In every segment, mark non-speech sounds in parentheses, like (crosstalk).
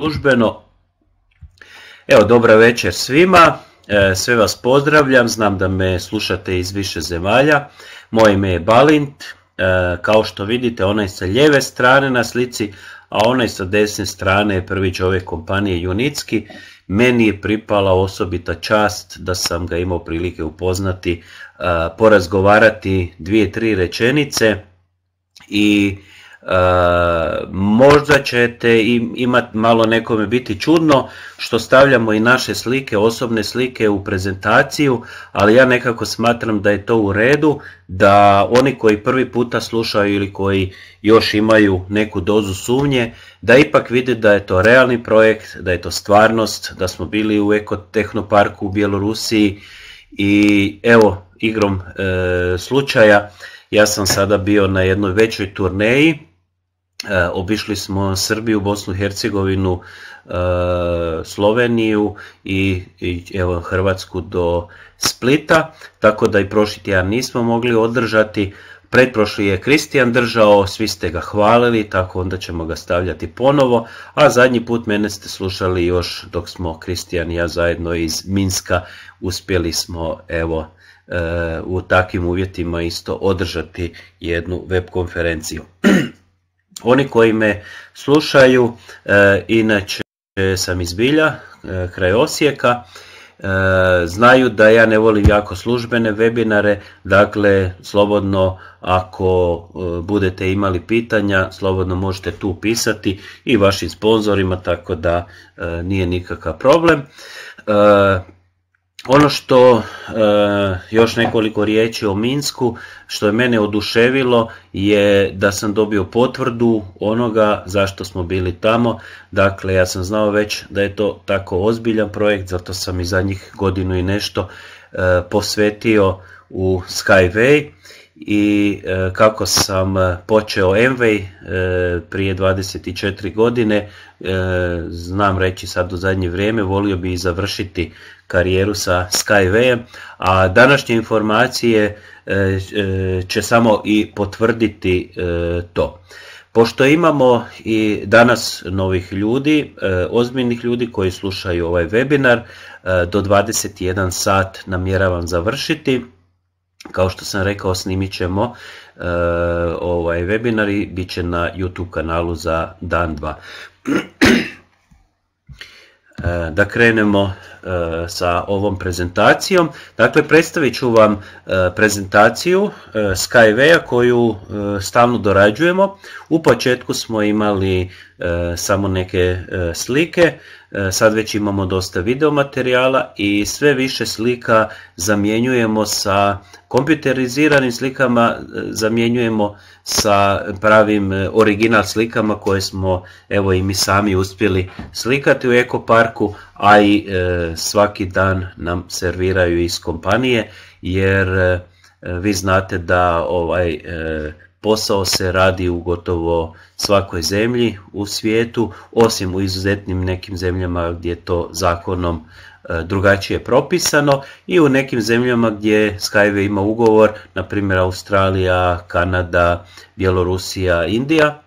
službeno. Evo, dobra večer svima. E, sve vas pozdravljam, znam da me slušate iz više zemalja. Moje ime je Balint. E, kao što vidite, onaj sa lijeve strane na slici, a onaj sa desne strane je prvi čovjek kompanije Junitski. Meni je pripala osobita čast da sam ga imao prilike upoznati, e, porazgovarati dvije, tri rečenice i E, možda ćete imati malo nekome biti čudno što stavljamo i naše slike, osobne slike u prezentaciju, ali ja nekako smatram da je to u redu, da oni koji prvi puta slušaju ili koji još imaju neku dozu sumnje, da ipak vide da je to realni projekt, da je to stvarnost, da smo bili u ekotehnoparku u Bjelorusiji i evo igrom e, slučaja ja sam sada bio na jednoj većoj turneji E, obišli smo Srbiju, Bosnu, Hercegovinu, e, Sloveniju i, evo Hrvatsku do Splita, tako da i prošli tijan nismo mogli održati. Pretprošli je Kristijan držao, svi ste ga hvalili, tako onda ćemo ga stavljati ponovo, a zadnji put mene ste slušali još dok smo Kristijan i ja zajedno iz Minska uspjeli smo evo e, u takvim uvjetima isto održati jednu web konferenciju. (clears throat) Oni koji me slušaju, e, inače sam iz Bilja, e, kraj Osijeka, e, znaju da ja ne volim jako službene webinare, dakle slobodno ako budete imali pitanja, slobodno možete tu pisati i vašim sponzorima, tako da nije nikakav problem ono što e, još nekoliko riječi o Minsku, što je mene oduševilo je da sam dobio potvrdu onoga zašto smo bili tamo. Dakle, ja sam znao već da je to tako ozbiljan projekt, zato sam i zadnjih godinu i nešto e, posvetio u Skyway i e, kako sam počeo Amway prije 24 godine, znam reći sad u zadnje vrijeme, volio bi i završiti karijeru sa Skywayem, a današnje informacije e, e, će samo i potvrditi e, to. Pošto imamo i danas novih ljudi, ozbiljnih ljudi koji slušaju ovaj webinar, do 21 sat namjeravam završiti. Kao što sam rekao, snimit ćemo ovaj webinar i bit će na YouTube kanalu za dan dva. (clears throat) Eh, da krenemo eh, sa ovom prezentacijom. Dakle, predstavit ću vam eh, prezentaciju Skyway-a koju stalno dorađujemo. U početku smo imali samo neke slike, E, sad već imamo dosta videomaterijala i sve više slika zamjenjujemo sa kompjuteriziranim slikama, e, zamjenjujemo sa pravim e, original slikama koje smo evo i mi sami uspjeli slikati u ekoparku, a i svaki dan nam serviraju iz kompanije jer vi znate da ovaj Posao se radi u gotovo svakoj zemlji u svijetu, osim u izuzetnim nekim zemljama gdje je to zakonom e, drugačije propisano i u nekim zemljama gdje Skyway ima ugovor, na primjer Australija, Kanada, Bjelorusija, Indija,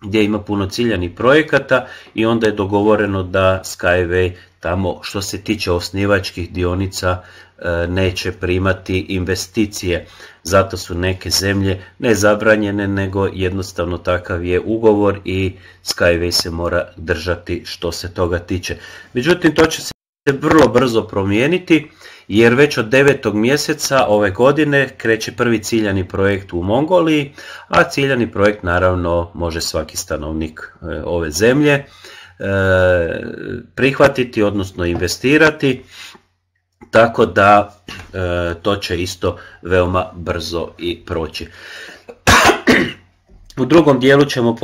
gdje ima puno ciljanih projekata i onda je dogovoreno da Skyway tamo što se tiče osnivačkih dionica E, neće primati investicije. Zato su neke zemlje ne zabranjene, nego jednostavno takav je ugovor i Skyway se mora držati što se toga tiče. Međutim, to će se vrlo brzo promijeniti jer već od 9. mjeseca ove godine kreće prvi ciljani projekt u Mongoliji, a ciljani projekt naravno može svaki stanovnik e, ove zemlje e, prihvatiti, odnosno investirati tako da e, to će isto veoma brzo i proći. U drugom dijelu ćemo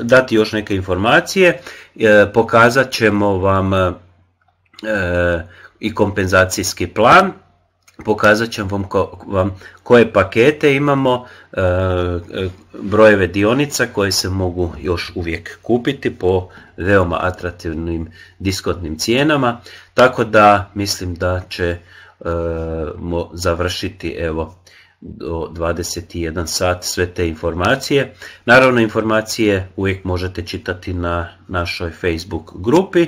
dati još neke informacije, e, pokazat ćemo vam e, i kompenzacijski plan pokazat ćemo vam, vam koje pakete imamo, e, e, brojeve dionica koje se mogu još uvijek kupiti po veoma atraktivnim diskotnim cijenama, tako da mislim da ćemo e, završiti evo do 21 sat sve te informacije. Naravno informacije uvijek možete čitati na našoj Facebook grupi.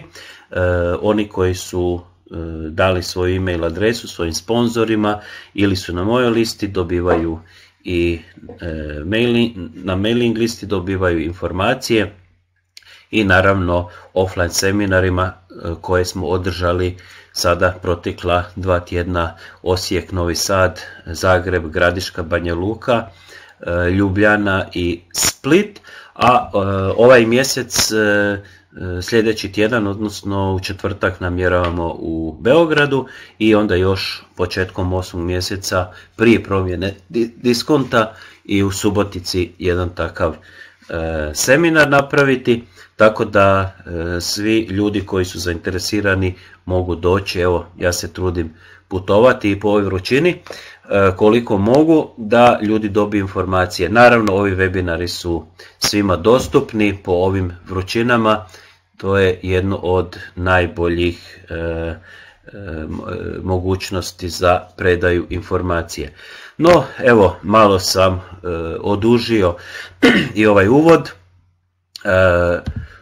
oni koji su E, dali svoju e-mail adresu svojim sponzorima ili su na mojoj listi dobivaju i e, na mailing listi dobivaju informacije i naravno offline seminarima e, koje smo održali sada protekla dva tjedna Osijek, Novi Sad, Zagreb, Gradiška, Banja Luka, Ljubljana i Split, a ovaj mjesec E, sljedeći tjedan, odnosno u četvrtak namjeravamo u Beogradu i onda još početkom 8. mjeseca prije promjene diskonta i u Subotici jedan takav e, seminar napraviti, tako da e, svi ljudi koji su zainteresirani mogu doći, evo ja se trudim putovati i po ovoj vrućini koliko mogu da ljudi dobiju informacije. Naravno ovi webinari su svima dostupni po ovim vrućinama, to je jedno od najboljih e, e, e, mogućnosti za predaju informacije. No, evo, malo sam odužio (clears throat) i ovaj uvod.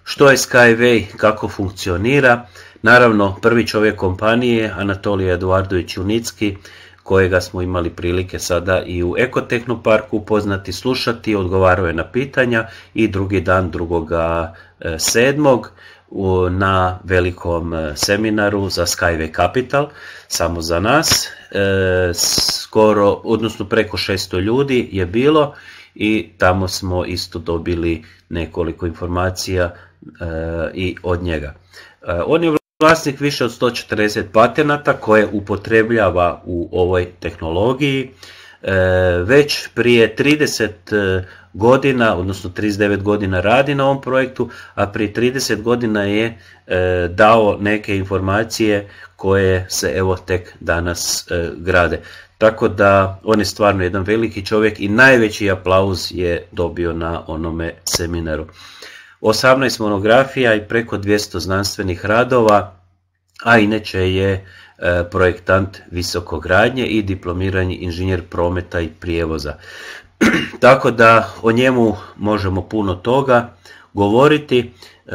Što je Skyway, kako funkcionira? Naravno, prvi čovjek kompanije, Anatolij Eduardović Unicki, kojega smo imali prilike sada i u Ekotehnoparku upoznati, slušati, odgovaruje na pitanja i drugi dan drugoga e, sedmog na velikom e, seminaru za Skyway Capital, samo za nas, e, skoro, odnosno preko 600 ljudi je bilo i tamo smo isto dobili nekoliko informacija i od njega. On je vlasnik više od 140 patenata koje upotrebljava u ovoj tehnologiji. E, već prije 30 e, godina, odnosno 39 godina radi na ovom projektu, a prije 30 godina je e, dao neke informacije koje se evo tek danas grade. Tako da on je stvarno jedan veliki čovjek i najveći aplauz je dobio na onome seminaru. 18 monografija i preko 200 znanstvenih radova, a inače je e, projektant visokogradnje i diplomirani inženjer prometa i prijevoza. (clears throat) Tako da o njemu možemo puno toga govoriti. E,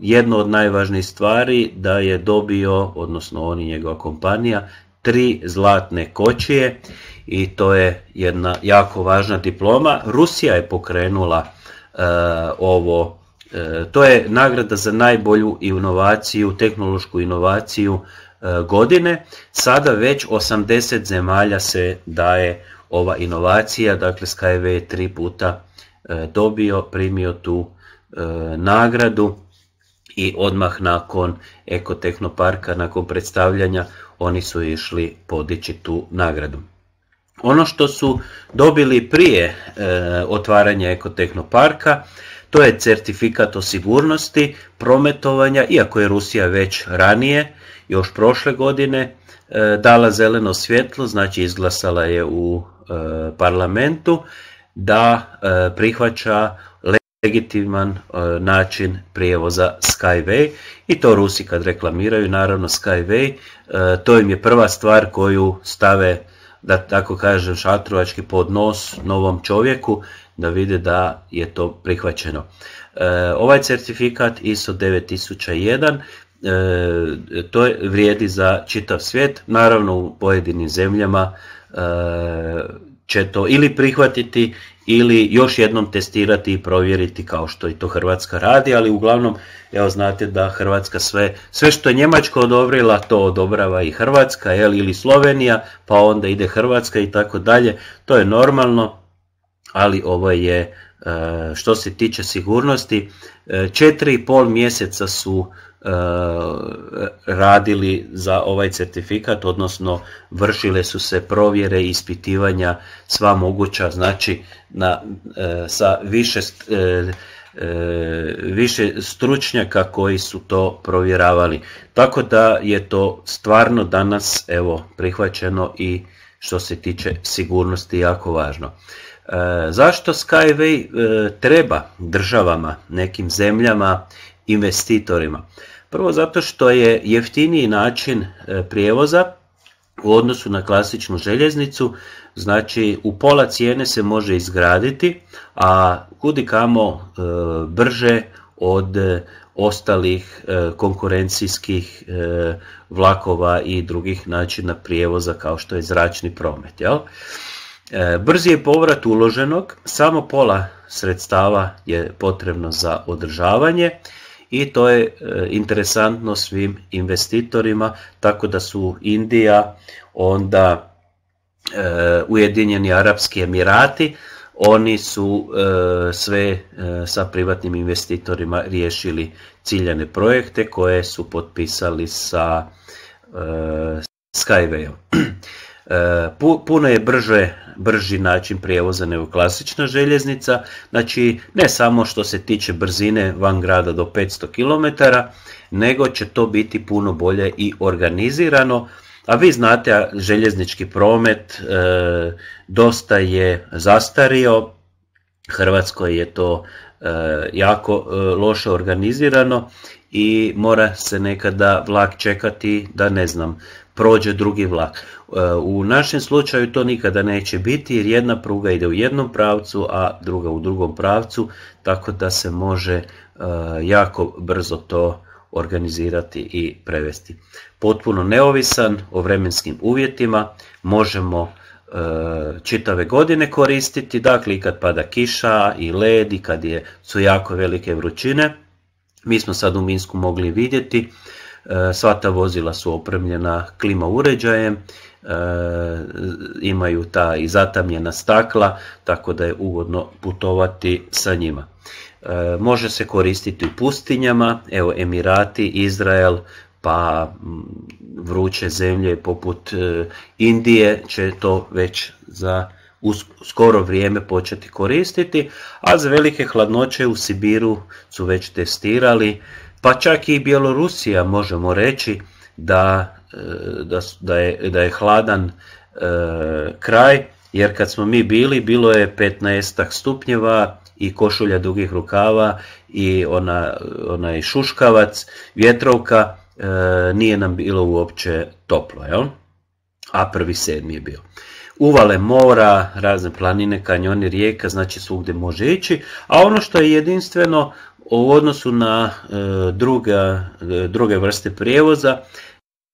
jedno od najvažnijih stvari da je dobio, odnosno on i njegova kompanija, tri zlatne kočije i to je jedna jako važna diploma. Rusija je pokrenula e, ovo E, to je nagrada za najbolju inovaciju, tehnološku inovaciju e, godine. Sada već 80 zemalja se daje ova inovacija, dakle Skyway je tri puta e, dobio, primio tu nagradu i odmah nakon Ekotehnoparka, nakon predstavljanja, oni su išli podići tu nagradu. Ono što su dobili prije otvaranja Ekotehnoparka, parka to je certifikat o sigurnosti prometovanja, iako je Rusija već ranije, još prošle godine, e, dala zeleno svjetlo, znači izglasala je u e, parlamentu da e, prihvaća legitiman način prijevoza Skyway i to Rusi kad reklamiraju, naravno Skyway, to im je prva stvar koju stave da tako kažem šatrovački pod nos novom čovjeku da vide da je to prihvaćeno. E, ovaj certifikat ISO 9001 e, to vrijedi za čitav svijet. Naravno u pojedinim zemljama e, će to ili prihvatiti ili još jednom testirati i provjeriti kao što i to Hrvatska radi, ali uglavnom evo znate da Hrvatska sve, sve što je Njemačka odobrila to odobrava i Hrvatska jel, ili Slovenija, pa onda ide Hrvatska i tako dalje. To je normalno ali ovo je e, što se tiče sigurnosti, e, četiri i pol mjeseca su e, radili za ovaj certifikat, odnosno vršile su se provjere i ispitivanja sva moguća, znači na, sa više, više stručnjaka koji su to provjeravali. Tako da je to stvarno danas evo prihvaćeno i što se tiče sigurnosti jako važno. E, zašto Skyway e, treba državama, nekim zemljama, investitorima? Prvo zato što je jeftiniji način e, prijevoza u odnosu na klasičnu željeznicu, znači u pola cijene se može izgraditi, a kudi kamo brže od ostalih konkurencijskih vlakova i drugih načina prijevoza kao što je zračni promet. Jel? E, Brzi je povrat uloženog, samo pola sredstava je potrebno za održavanje i to je e, interesantno svim investitorima, tako da su Indija, onda e, Ujedinjeni Arapski Emirati, oni su sve sa privatnim investitorima riješili ciljane projekte koje su potpisali sa Skywayom. (clears throat) Puno je brže brži način prijevoza nego klasična željeznica. Znači ne samo što se tiče brzine van grada do 500 km, nego će to biti puno bolje i organizirano. A vi znate, željeznički promet e, dosta je zastario, Hrvatskoj je to e, jako e, loše organizirano i mora se nekada vlak čekati da ne znam prođe drugi vlak. E, u našem slučaju to nikada neće biti jer jedna pruga ide u jednom pravcu, a druga u drugom pravcu, tako da se može e, jako brzo to organizirati i prevesti. Potpuno neovisan o vremenskim uvjetima možemo e, čitave godine koristiti, dakle i kad pada kiša i led i kad je, su jako velike vrućine. Mi smo sad u Minsku mogli vidjeti E, sva ta vozila su opremljena klima uređajem, e, imaju ta i zatamljena stakla, tako da je ugodno putovati sa njima. E, može se koristiti u pustinjama, evo Emirati, Izrael, pa vruće zemlje poput Indije će to već za skoro vrijeme početi koristiti, a za velike hladnoće u Sibiru su već testirali pa čak i Bjelorusija možemo reći da, e, da, da, je, da je hladan e, kraj, jer kad smo mi bili, bilo je 15 stupnjeva i košulja dugih rukava i ona, onaj šuškavac, vjetrovka, e, nije nam bilo uopće toplo, jel? a prvi sedmi je bio. Uvale mora, razne planine, kanjoni, rijeka, znači svugdje može ići, a ono što je jedinstveno u odnosu na e, druga, e, druge vrste prijevoza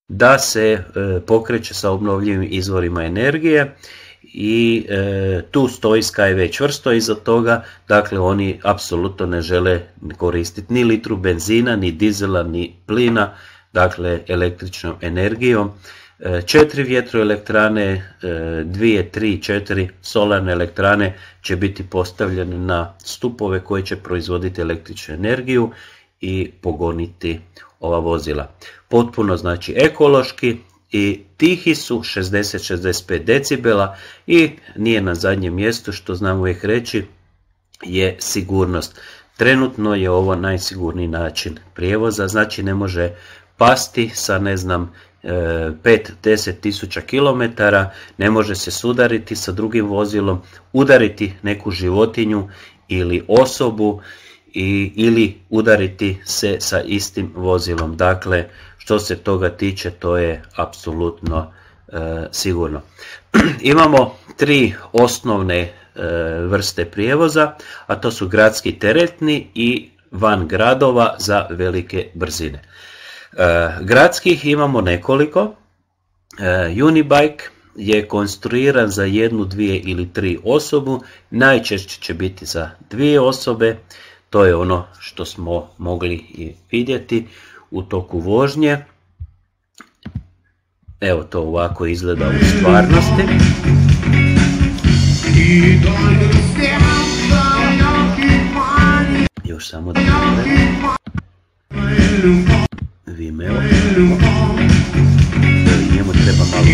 da se e, pokreće sa obnovljivim izvorima energije i tu stoji je već čvrsto iza toga, dakle oni apsolutno ne žele koristiti ni litru benzina, ni dizela, ni plina, dakle električnom energijom E, četiri vjetroelektrane, e, dvije, tri, četiri solarne elektrane će biti postavljene na stupove koje će proizvoditi električnu energiju i pogoniti ova vozila. Potpuno znači ekološki i tihi su 60-65 decibela i nije na zadnjem mjestu što znam uvijek reći je sigurnost. Trenutno je ovo najsigurniji način prijevoza, znači ne može pasti sa ne znam 5-10 tisuća km, ne može se sudariti sa drugim vozilom, udariti neku životinju ili osobu i, ili udariti se sa istim vozilom. Dakle, što se toga tiče, to je apsolutno e, sigurno. (clears throat) Imamo tri osnovne e, vrste prijevoza, a to su gradski teretni i van gradova za velike brzine. Eh, gradskih imamo nekoliko. Eh, Unibike je konstruiran za jednu, dvije ili tri osobu. Najčešće će biti za dvije osobe. To je ono što smo mogli i vidjeti u toku vožnje. Evo to ovako izgleda u stvarnosti. Još samo da Vimeo njemu treba malo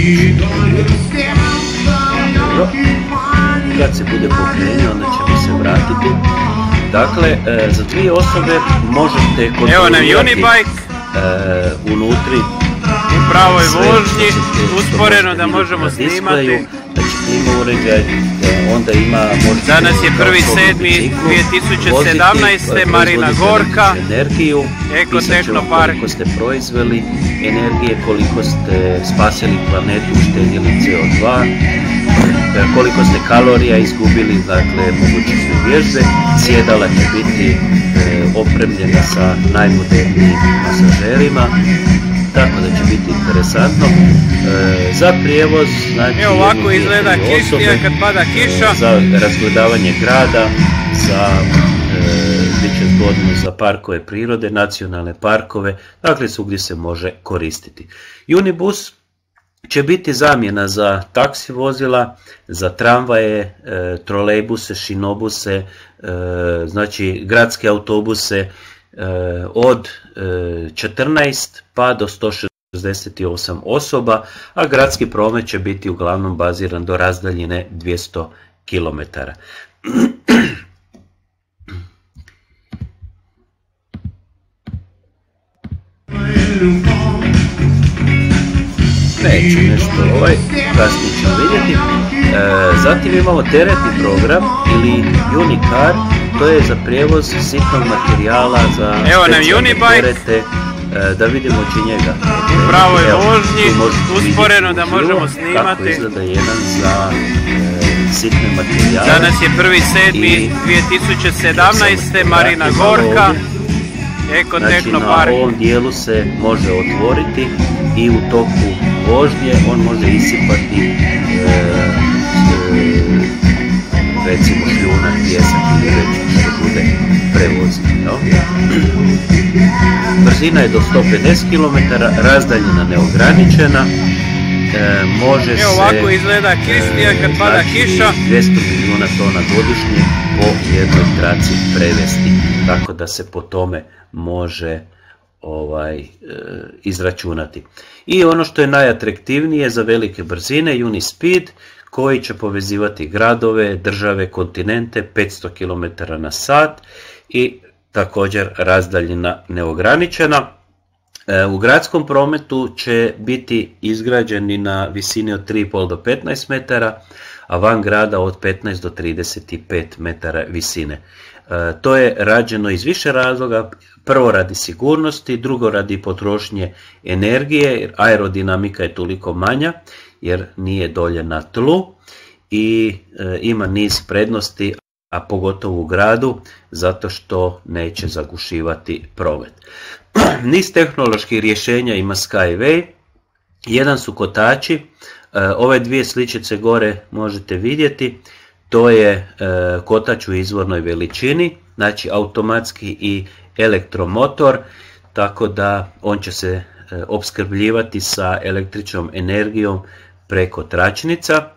dobro kad se bude pokrenio onda ćemo se vratiti dakle e, za dvije osobe možete kontrolirati Evo nam Unibike. E, unutri i pravoj vožnji usporeno da možemo snimati onda ima Danas je 2017. Marina Gorka, energiju, Ekotehno Park. Koliko ste proizveli energije, koliko ste spasili planetu, uštedjeli CO2, e, koliko ste kalorija izgubili, dakle, su vježbe, sjedala će biti e, opremljena sa najmodernijim masažerima, tako da će biti interesantno. E, za prijevoz, znači... ovako izgleda kišnija kad pada kiša. E, za razgledavanje grada, za... E, za parkove prirode, nacionalne parkove, dakle svugdje se može koristiti. Unibus će biti zamjena za taksi vozila, za tramvaje, e, trolejbuse, šinobuse, znači gradske autobuse, Eh, od 14 eh, pa do 168 osoba, a gradski promet će biti uglavnom baziran do razdaljine 200 km. Neću nešto ovaj, kasnije vidjeti. Eh, zatim imamo teretni program ili Unicard, to je za prijevoz sitnog materijala za Evo nam e, Da vidimo či njega. U pravoj vožnji, usporeno da možemo snimati. Kako je jedan za e, sitne materijale. Danas je 2017. Marina Gorka. Eko znači, na ovom dijelu se može otvoriti i u toku vožnje on može isipati e, recimo šljuna, pjesak ili već što bude prevozi. Brzina je do 150 km, razdaljena neograničena, e, može se... ovako izgleda e, Kristija kad pada znači kiša. 200 milijuna tona godišnje po jednoj traci prevesti, tako da se po tome može ovaj e, izračunati. I ono što je najatraktivnije za velike brzine, Unispeed, koji će povezivati gradove, države, kontinente 500 km na sat i također razdaljina neograničena. E, u gradskom prometu će biti izgrađeni na visini od 3,5 do 15 metara, a van grada od 15 do 35 metara visine. E, to je rađeno iz više razloga, prvo radi sigurnosti, drugo radi potrošnje energije, aerodinamika je toliko manja jer nije dolje na tlu i e, ima niz prednosti, a pogotovo u gradu, zato što neće zagušivati promet. (clears throat) niz tehnoloških rješenja ima Skyway, jedan su kotači, e, ove dvije sličice gore možete vidjeti, to je e, kotač u izvornoj veličini, znači automatski i elektromotor, tako da on će se opskrbljivati sa električnom energijom preko tračnica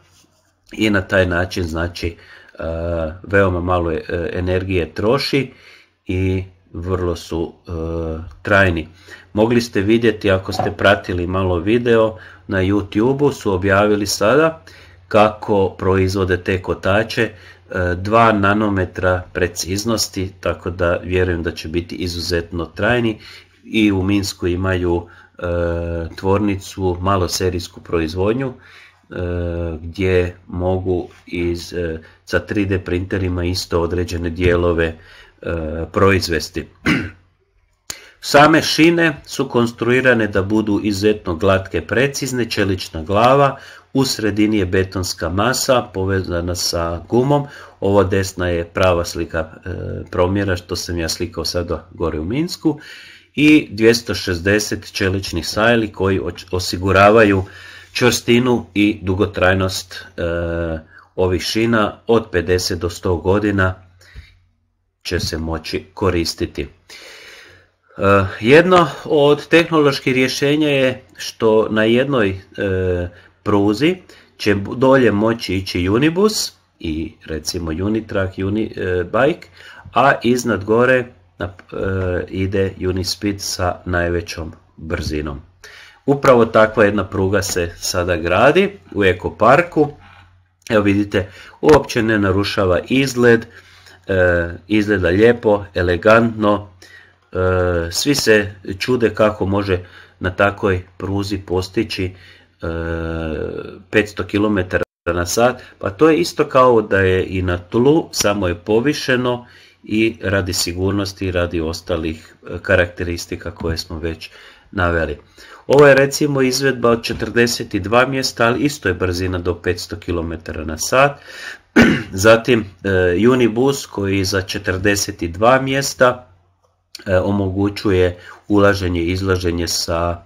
i na taj način znači e, veoma malo e, energije troši i vrlo su e, trajni. Mogli ste vidjeti ako ste pratili malo video na YouTube su objavili sada kako proizvode te kotače 2 nanometra preciznosti, tako da vjerujem da će biti izuzetno trajni i u Minsku imaju e, tvornicu, serijsku proizvodnju e, gdje mogu iz, sa e, 3D printerima isto određene dijelove e, proizvesti. Same šine su konstruirane da budu izuzetno glatke, precizne, čelična glava, u sredini je betonska masa povezana sa gumom, ovo desna je prava slika promjera što sam ja slikao sada gore u Minsku i 260 čeličnih sajli koji osiguravaju čvrstinu i dugotrajnost e, ovih šina od 50 do 100 godina će se moći koristiti. E, jedno od tehnoloških rješenja je što na jednoj e, pruzi će dolje moći ići Unibus i recimo Unitrack, Unibike, e, a iznad gore E, ide Unispeed sa najvećom brzinom. Upravo takva jedna pruga se sada gradi u ekoparku. Evo vidite, uopće ne narušava izgled, e, izgleda lijepo, elegantno. E, svi se čude kako može na takvoj pruzi postići 500 km na sat, pa to je isto kao da je i na tlu, samo je povišeno i radi sigurnosti i radi ostalih e, karakteristika koje smo već naveli. Ovo je recimo izvedba od 42 mjesta, ali isto je brzina do 500 km na sat. (clears throat) Zatim e, Unibus koji za 42 mjesta e, omogućuje ulaženje i izlaženje sa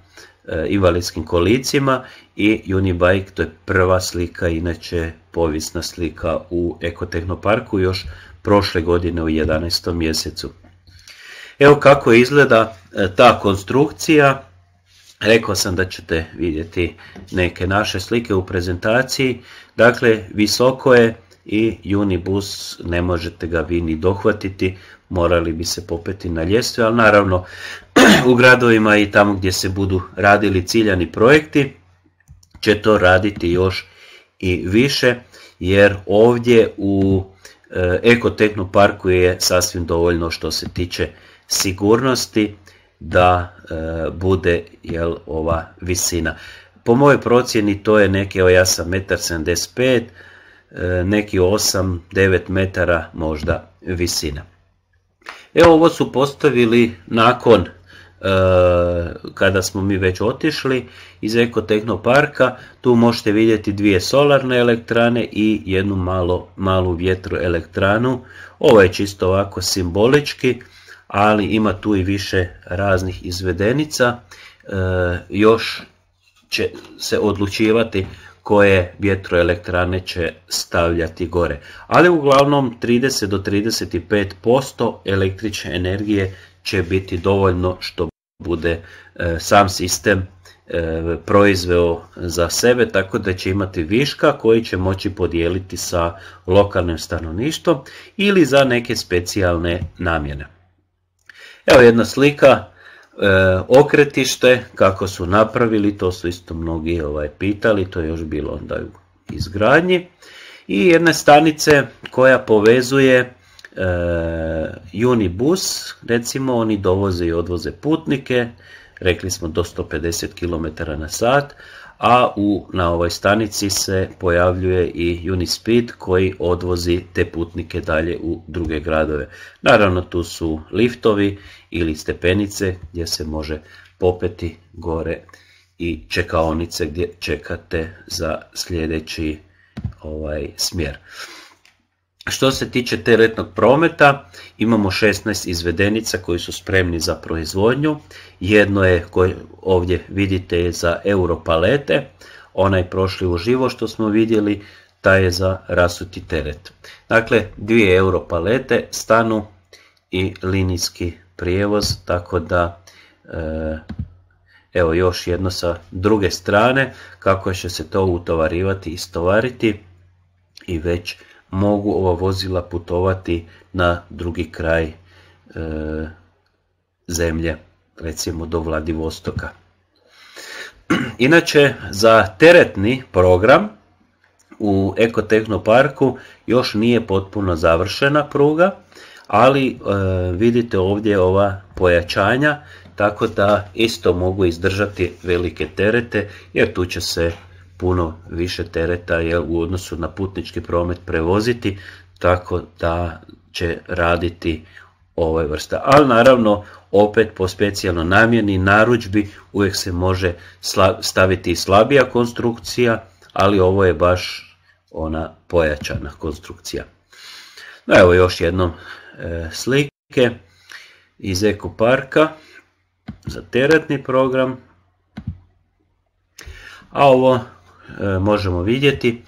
invalidskim kolicima i Unibike, to je prva slika, inače povisna slika u Ekotehnoparku još prošle godine u 11. mjesecu. Evo kako izgleda e, ta konstrukcija. Rekao sam da ćete vidjeti neke naše slike u prezentaciji. Dakle, visoko je i Unibus ne možete ga vi ni dohvatiti, morali bi se popeti na ljestve, ali naravno (clears throat) u gradovima i tamo gdje se budu radili ciljani projekti će to raditi još i više, jer ovdje u E, ekotehnu parku je sasvim dovoljno što se tiče sigurnosti da e, bude jel, ova visina. Po mojoj procjeni to je neki, evo ja sam 1,75 e, neki 8-9 metara možda visina. Evo ovo su postavili nakon E, kada smo mi već otišli iz Eko Parka, tu možete vidjeti dvije solarne elektrane i jednu malo, malu vjetroelektranu. Ovo je čisto ovako simbolički, ali ima tu i više raznih izvedenica. E, još će se odlučivati koje vjetroelektrane će stavljati gore. Ali uglavnom 30 do 35% električne energije će biti dovoljno što bude e, sam sistem e, proizveo za sebe, tako da će imati viška koji će moći podijeliti sa lokalnim stanovništvom ili za neke specijalne namjene. Evo jedna slika, e, okretište, kako su napravili, to su isto mnogi ovaj, pitali, to je još bilo onda u izgradnji. I jedne stanice koja povezuje E, Unibus, recimo, oni dovoze i odvoze putnike, rekli smo do 150 km na sat, a u, na ovoj stanici se pojavljuje i Unispeed koji odvozi te putnike dalje u druge gradove. Naravno tu su liftovi ili stepenice gdje se može popeti gore i čekaonice gdje čekate za sljedeći ovaj smjer. Što se tiče teretnog prometa, imamo 16 izvedenica koji su spremni za proizvodnju. Jedno je, koje ovdje vidite, je za europalete. onaj je prošli uživo što smo vidjeli, ta je za rasuti teret. Dakle, dvije europalete stanu i linijski prijevoz, tako da e, evo još jedno sa druge strane kako će se to utovarivati, istovariti i već mogu ova vozila putovati na drugi kraj e, zemlje, recimo do Vladivostoka. (clears throat) Inače, za teretni program u Ekotehnoparku još nije potpuno završena pruga, ali e, vidite ovdje ova pojačanja, tako da isto mogu izdržati velike terete jer tu će se puno više tereta jel, u odnosu na putnički promet prevoziti, tako da će raditi ove vrsta. Ali naravno, opet po specijalno namjeni narudžbi uvijek se može staviti slabija konstrukcija, ali ovo je baš ona pojačana konstrukcija. No evo još jednom e, slike iz Eko parka za teretni program. A ovo E, možemo vidjeti.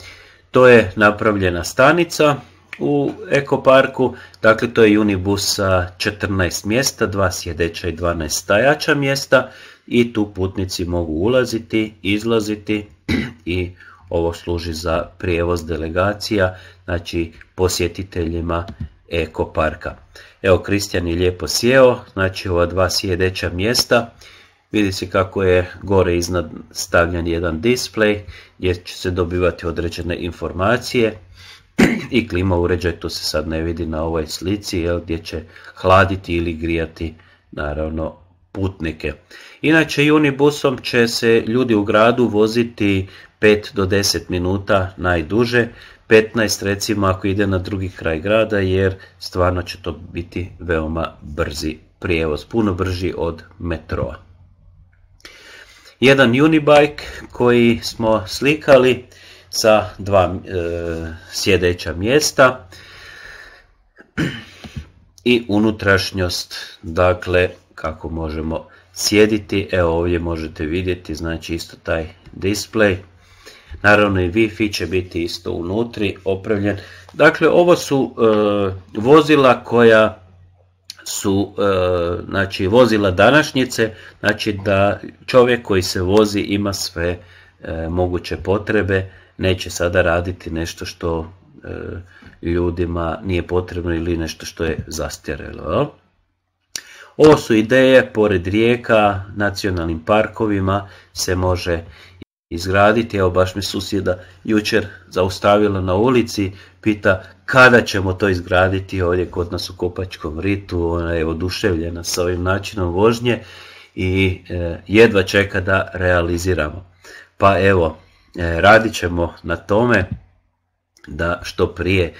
To je napravljena stanica u ekoparku, dakle to je Unibus sa 14 mjesta, dva sjedeća i 12 stajača mjesta i tu putnici mogu ulaziti, izlaziti (clears throat) i ovo služi za prijevoz delegacija, znači posjetiteljima ekoparka. Evo Kristjan je lijepo sjeo, znači ova dva sjedeća mjesta Vidi se kako je gore iznad stavljen jedan display jer će se dobivati određene informacije (clears throat) i klima uređaj, to se sad ne vidi na ovoj slici, jel, gdje će hladiti ili grijati naravno putnike. Inače Unibusom će se ljudi u gradu voziti 5 do 10 minuta najduže, 15 recimo ako ide na drugi kraj grada jer stvarno će to biti veoma brzi prijevoz, puno brži od metroa jedan unibike koji smo slikali sa dva e, sjedeća mjesta i unutrašnjost, dakle kako možemo sjediti, evo ovdje možete vidjeti, znači isto taj display, naravno i wi će biti isto unutri, opravljen, dakle ovo su e, vozila koja su e, znači vozila današnjice, znači da čovjek koji se vozi ima sve e, moguće potrebe, neće sada raditi nešto što e, ljudima nije potrebno ili nešto što je zastjerelo. Ovo su ideje, pored rijeka, nacionalnim parkovima se može izgraditi. Evo baš mi susjeda jučer zaustavila na ulici, pita kada ćemo to izgraditi ovdje kod nas u Kopačkom ritu, ona je oduševljena sa ovim načinom vožnje i e, jedva čeka da realiziramo. Pa evo, e, radit ćemo na tome da što prije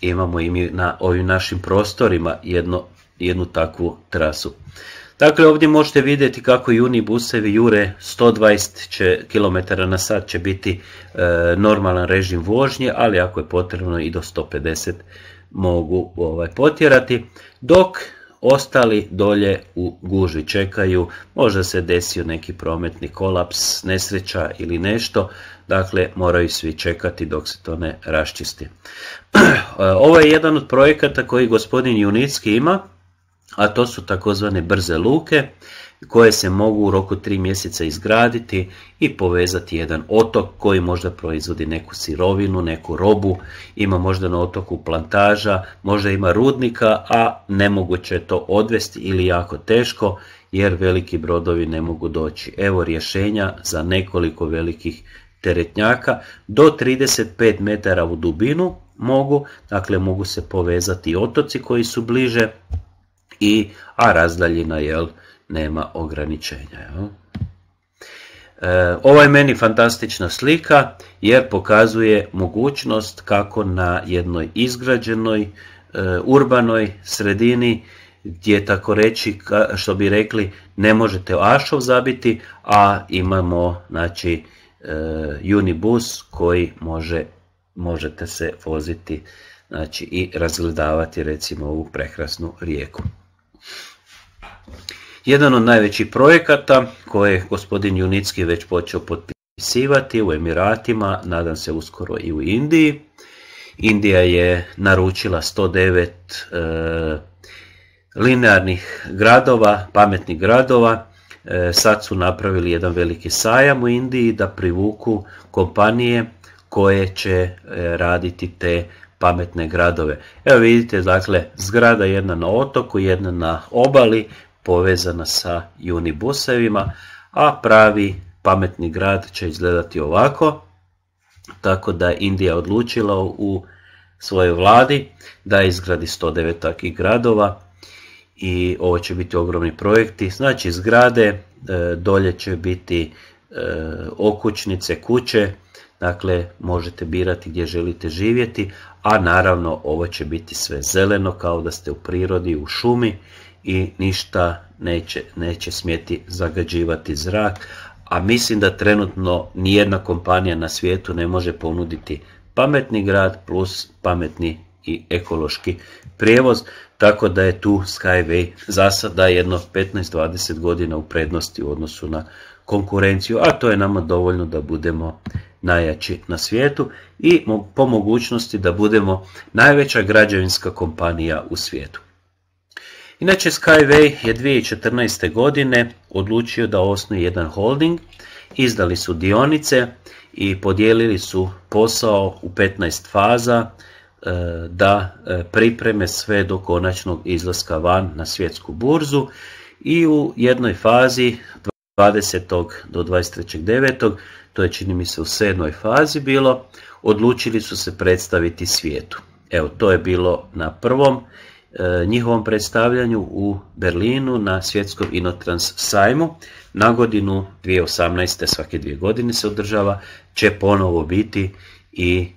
imamo i mi na ovim našim prostorima jednu takvu trasu. Dakle, ovdje možete vidjeti kako juni unibusevi jure 120 km na sat će biti e, normalan režim vožnje, ali ako je potrebno i do 150 mogu ovaj, potjerati, dok ostali dolje u gužvi čekaju, možda se desio neki prometni kolaps, nesreća ili nešto, dakle moraju svi čekati dok se to ne raščisti. (clears throat) E, ovo je jedan od projekata koji gospodin Junicki ima, a to su takozvane brze luke koje se mogu u roku tri mjeseca izgraditi i povezati jedan otok koji možda proizvodi neku sirovinu, neku robu, ima možda na otoku plantaža, možda ima rudnika, a nemoguće je to odvesti ili jako teško jer veliki brodovi ne mogu doći. Evo rješenja za nekoliko velikih teretnjaka do 35 metara u dubinu mogu, dakle mogu se povezati otoci koji su bliže i, a razdaljina jel, nema ograničenja. Jel? E, ovo je meni fantastična slika jer pokazuje mogućnost kako na jednoj izgrađenoj e, urbanoj sredini gdje tako reći što bi rekli ne možete ašov zabiti a imamo znači e, unibus koji može, možete se voziti znači i razgledavati recimo ovu prekrasnu rijeku. Jedan od najvećih projekata koje je gospodin Junicki već počeo potpisivati u Emiratima, nadam se uskoro i u Indiji. Indija je naručila 109 e, linearnih gradova, pametnih gradova. E, sad su napravili jedan veliki sajam u Indiji da privuku kompanije koje će e, raditi te pametne gradove. Evo vidite, dakle, zgrada jedna na otoku, jedna na obali, povezana sa unibusevima, a pravi pametni grad će izgledati ovako, tako da je Indija odlučila u svojoj vladi da izgradi 109 takih gradova i ovo će biti ogromni projekti. Znači zgrade, e, dolje će biti e, okućnice, kuće, Dakle, možete birati gdje želite živjeti, a naravno ovo će biti sve zeleno kao da ste u prirodi, u šumi i ništa neće, neće smjeti zagađivati zrak. A mislim da trenutno nijedna kompanija na svijetu ne može ponuditi pametni grad plus pametni i ekološki prijevoz, tako da je tu Skyway za sada jedno 15-20 godina u prednosti u odnosu na konkurenciju, a to je nama dovoljno da budemo najjači na svijetu i po mogućnosti da budemo najveća građevinska kompanija u svijetu. Inače, Skyway je 2014. godine odlučio da osnuje jedan holding, izdali su dionice i podijelili su posao u 15 faza e, da e, pripreme sve do konačnog izlaska van na svjetsku burzu i u jednoj fazi 20. do 23.9. to je čini mi se u sedmoj fazi bilo, odlučili su se predstaviti svijetu. Evo, to je bilo na prvom e, njihovom predstavljanju u Berlinu na svjetskom Inotrans sajmu. Na godinu 2018. svake dvije godine se održava, će ponovo biti i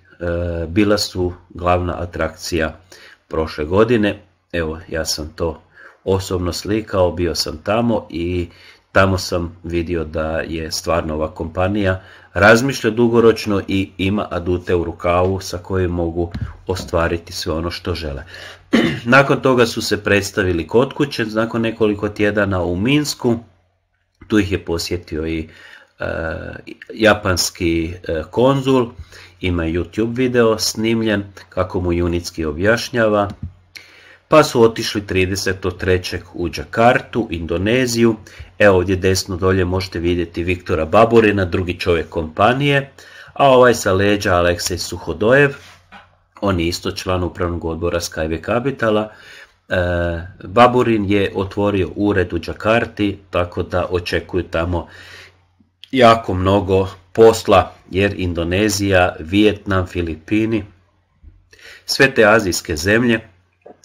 e, bila su glavna atrakcija prošle godine. Evo, ja sam to osobno slikao, bio sam tamo i tamo sam vidio da je stvarno ova kompanija razmišlja dugoročno i ima adute u rukavu sa kojim mogu ostvariti sve ono što žele. (clears throat) Nakon toga su se predstavili kod kuće, nakon nekoliko tjedana u Minsku, tu ih je posjetio i eh, japanski eh, konzul, ima YouTube video snimljen kako mu Junitski objašnjava pa su otišli 33. u Đakartu, Indoneziju. Evo ovdje desno dolje možete vidjeti Viktora Baborina, drugi čovjek kompanije, a ovaj sa leđa Aleksej Suhodojev, on je isto član upravnog odbora Skyway Capitala. E, Baburin je otvorio ured u Đakarti, tako da očekuju tamo jako mnogo posla, jer Indonezija, Vijetnam, Filipini, sve te azijske zemlje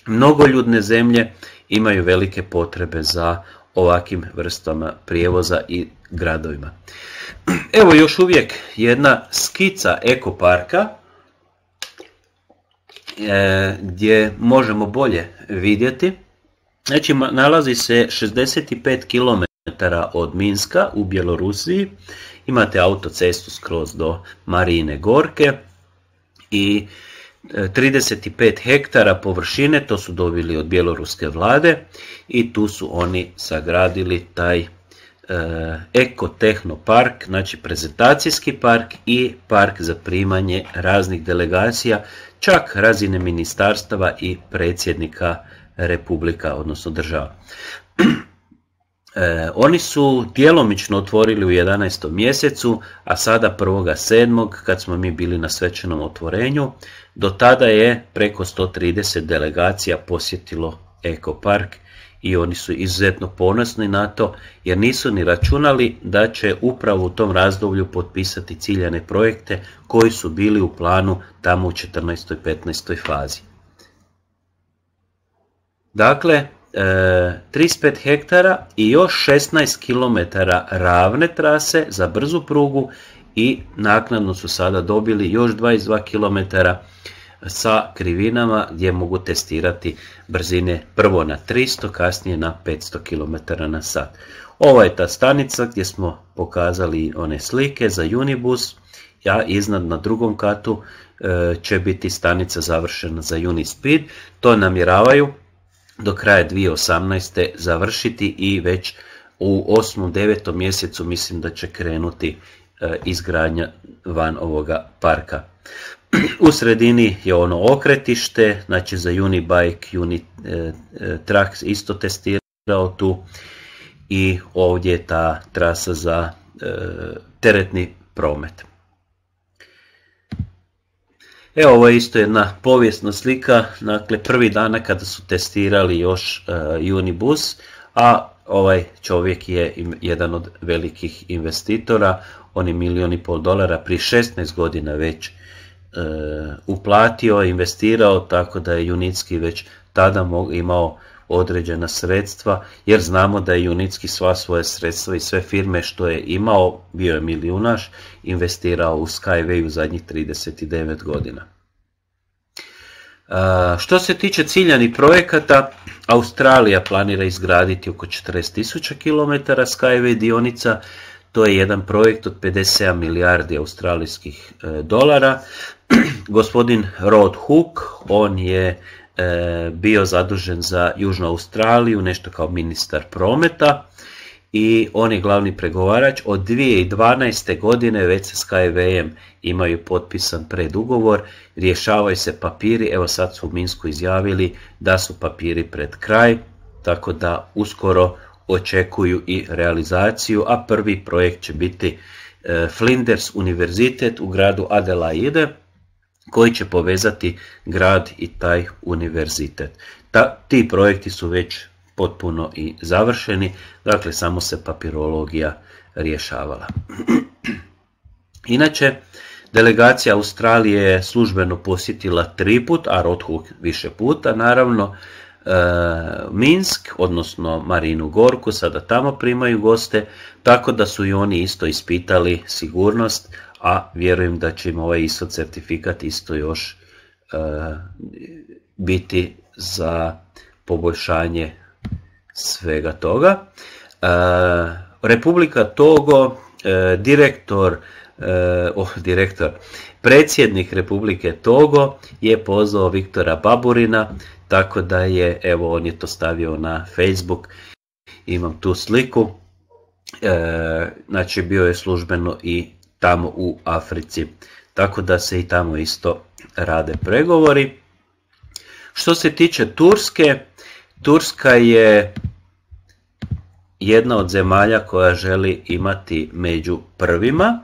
Mnogoljudne zemlje imaju velike potrebe za ovakvim vrstama prijevoza i gradovima. Evo još uvijek jedna skica ekoparka e, gdje možemo bolje vidjeti. Znači, nalazi se 65 km od Minska u Bjelorusiji. Imate autocestu skroz do Marine Gorke i 35 e, hektara površine, to su dobili od bjeloruske vlade i tu su oni sagradili taj e, ekotehno park, znači prezentacijski park i park za primanje raznih delegacija, čak razine ministarstava i predsjednika republika, odnosno država. (clears throat) E, oni su djelomično otvorili u 11. mjesecu, a sada 1.7. kad smo mi bili na svečanom otvorenju, do tada je preko 130 delegacija posjetilo Eko Park i oni su izuzetno ponosni na to jer nisu ni računali da će upravo u tom razdoblju potpisati ciljane projekte koji su bili u planu tamo u 14. i 15. fazi. Dakle, 35 e, hektara i još 16 km ravne trase za brzu prugu i naknadno su sada dobili još 22 km sa krivinama gdje mogu testirati brzine prvo na 300, kasnije na 500 km na sat. Ovo je ta stanica gdje smo pokazali one slike za Unibus, ja iznad na drugom katu e, će biti stanica završena za Unispeed, to namjeravaju do kraja 2018. završiti i već u 8. 9. mjesecu mislim da će krenuti e, izgradnja van ovoga parka. U sredini je ono okretište, znači za Unibike, Unitrax e, e, isto testirao tu i ovdje je ta trasa za teretni promet. Evo ovo je isto jedna povijesna slika, dakle prvi dana kada su testirali još e, Unibus, a ovaj čovjek je jedan od velikih investitora, on je milijun i pol dolara pri 16 godina već e, uplatio, investirao, tako da je Unitski već tada imao određena sredstva, jer znamo da je Unitski sva svoje sredstva i sve firme što je imao, bio je milijunaš, investirao u Skyway u zadnjih 39 godina. Što se tiče ciljanih projekata, Australija planira izgraditi oko 40.000 km Skyway dionica, to je jedan projekt od 57 milijardi australijskih e, dolara. (clears throat) Gospodin Rod Hook, on je E, bio zadužen za Južnu Australiju, nešto kao ministar prometa i on je glavni pregovarač. Od 2012. godine već se s KVM imaju potpisan predugovor, rješavaju se papiri, evo sad su u Minsku izjavili da su papiri pred kraj, tako da uskoro očekuju i realizaciju, a prvi projekt će biti e, Flinders univerzitet u gradu Adelaide, koji će povezati grad i taj univerzitet. ti projekti su već potpuno i završeni, dakle samo se papirologija rješavala. (clears throat) Inače, delegacija Australije je službeno posjetila tri put, a Rothuk više puta, naravno, e, Minsk, odnosno Marinu Gorku, sada tamo primaju goste, tako da su i oni isto ispitali sigurnost, a vjerujem da će im ovaj ISO certifikat isto još e, biti za poboljšanje svega toga. E, Republika Togo, e, direktor, direktor, predsjednik Republike Togo je pozvao Viktora Baburina, tako da je, evo on je to stavio na Facebook, imam tu sliku, znači bio je službeno i tamo u Africi. Tako da se i tamo isto rade pregovori. Što se tiče Turske, Turska je jedna od zemalja koja želi imati među prvima.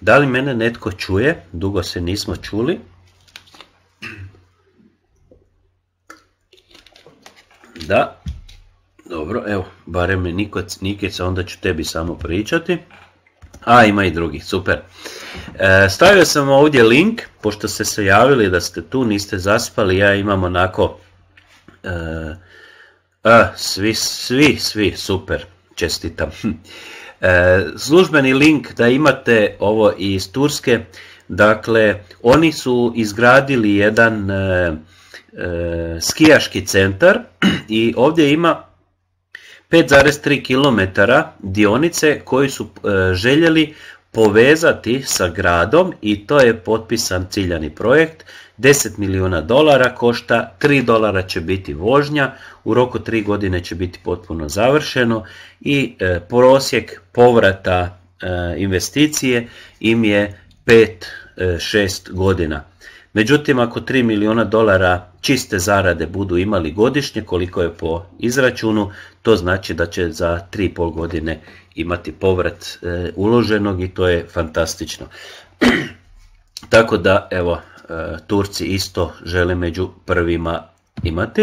Da li mene netko čuje? Dugo se nismo čuli. Da, dobro, evo, barem Nikica, onda ću tebi samo pričati. A, ima i drugih, super. E, stavio sam ovdje link, pošto ste se javili da ste tu, niste zaspali, ja imam onako... E, svi, svi, svi, super, čestitam. Hm. E, službeni link da imate ovo iz Turske, dakle, oni su izgradili jedan skijaški centar i ovdje ima 5,3 km dionice koji su e, željeli povezati sa gradom i to je potpisan ciljani projekt. 10 milijuna dolara košta, 3 dolara će biti vožnja, u roku 3 godine će biti potpuno završeno i e, prosjek povrata e, investicije im je 5-6 godina. Međutim, ako 3 milijuna dolara čiste zarade budu imali godišnje, koliko je po izračunu, to znači da će za 3,5 godine imati povrat e, uloženog i to je fantastično. (clears throat) Tako da, evo, e, Turci isto žele među prvima imati.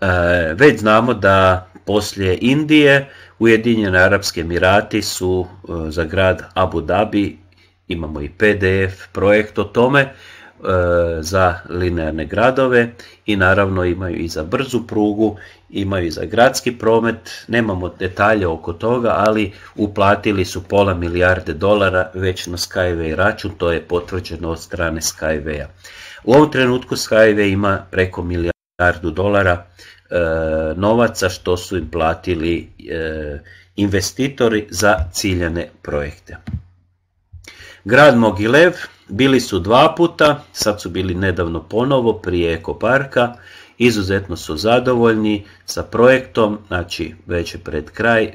E, već znamo da poslije Indije Ujedinjene Arabske Emirati su za grad Abu Dhabi imamo i PDF projekt o tome e, za linearne gradove i naravno imaju i za brzu prugu, imaju i za gradski promet, nemamo detalje oko toga, ali uplatili su pola milijarde dolara već na Skyway račun, to je potvrđeno od strane Skywaya. U ovom trenutku Skyway ima preko milijardu dolara e, novaca što su im platili e, investitori za ciljane projekte. Grad Mogilev bili su dva puta, sad su bili nedavno ponovo prije Ekoparka, izuzetno su zadovoljni sa projektom, znači već je pred kraj,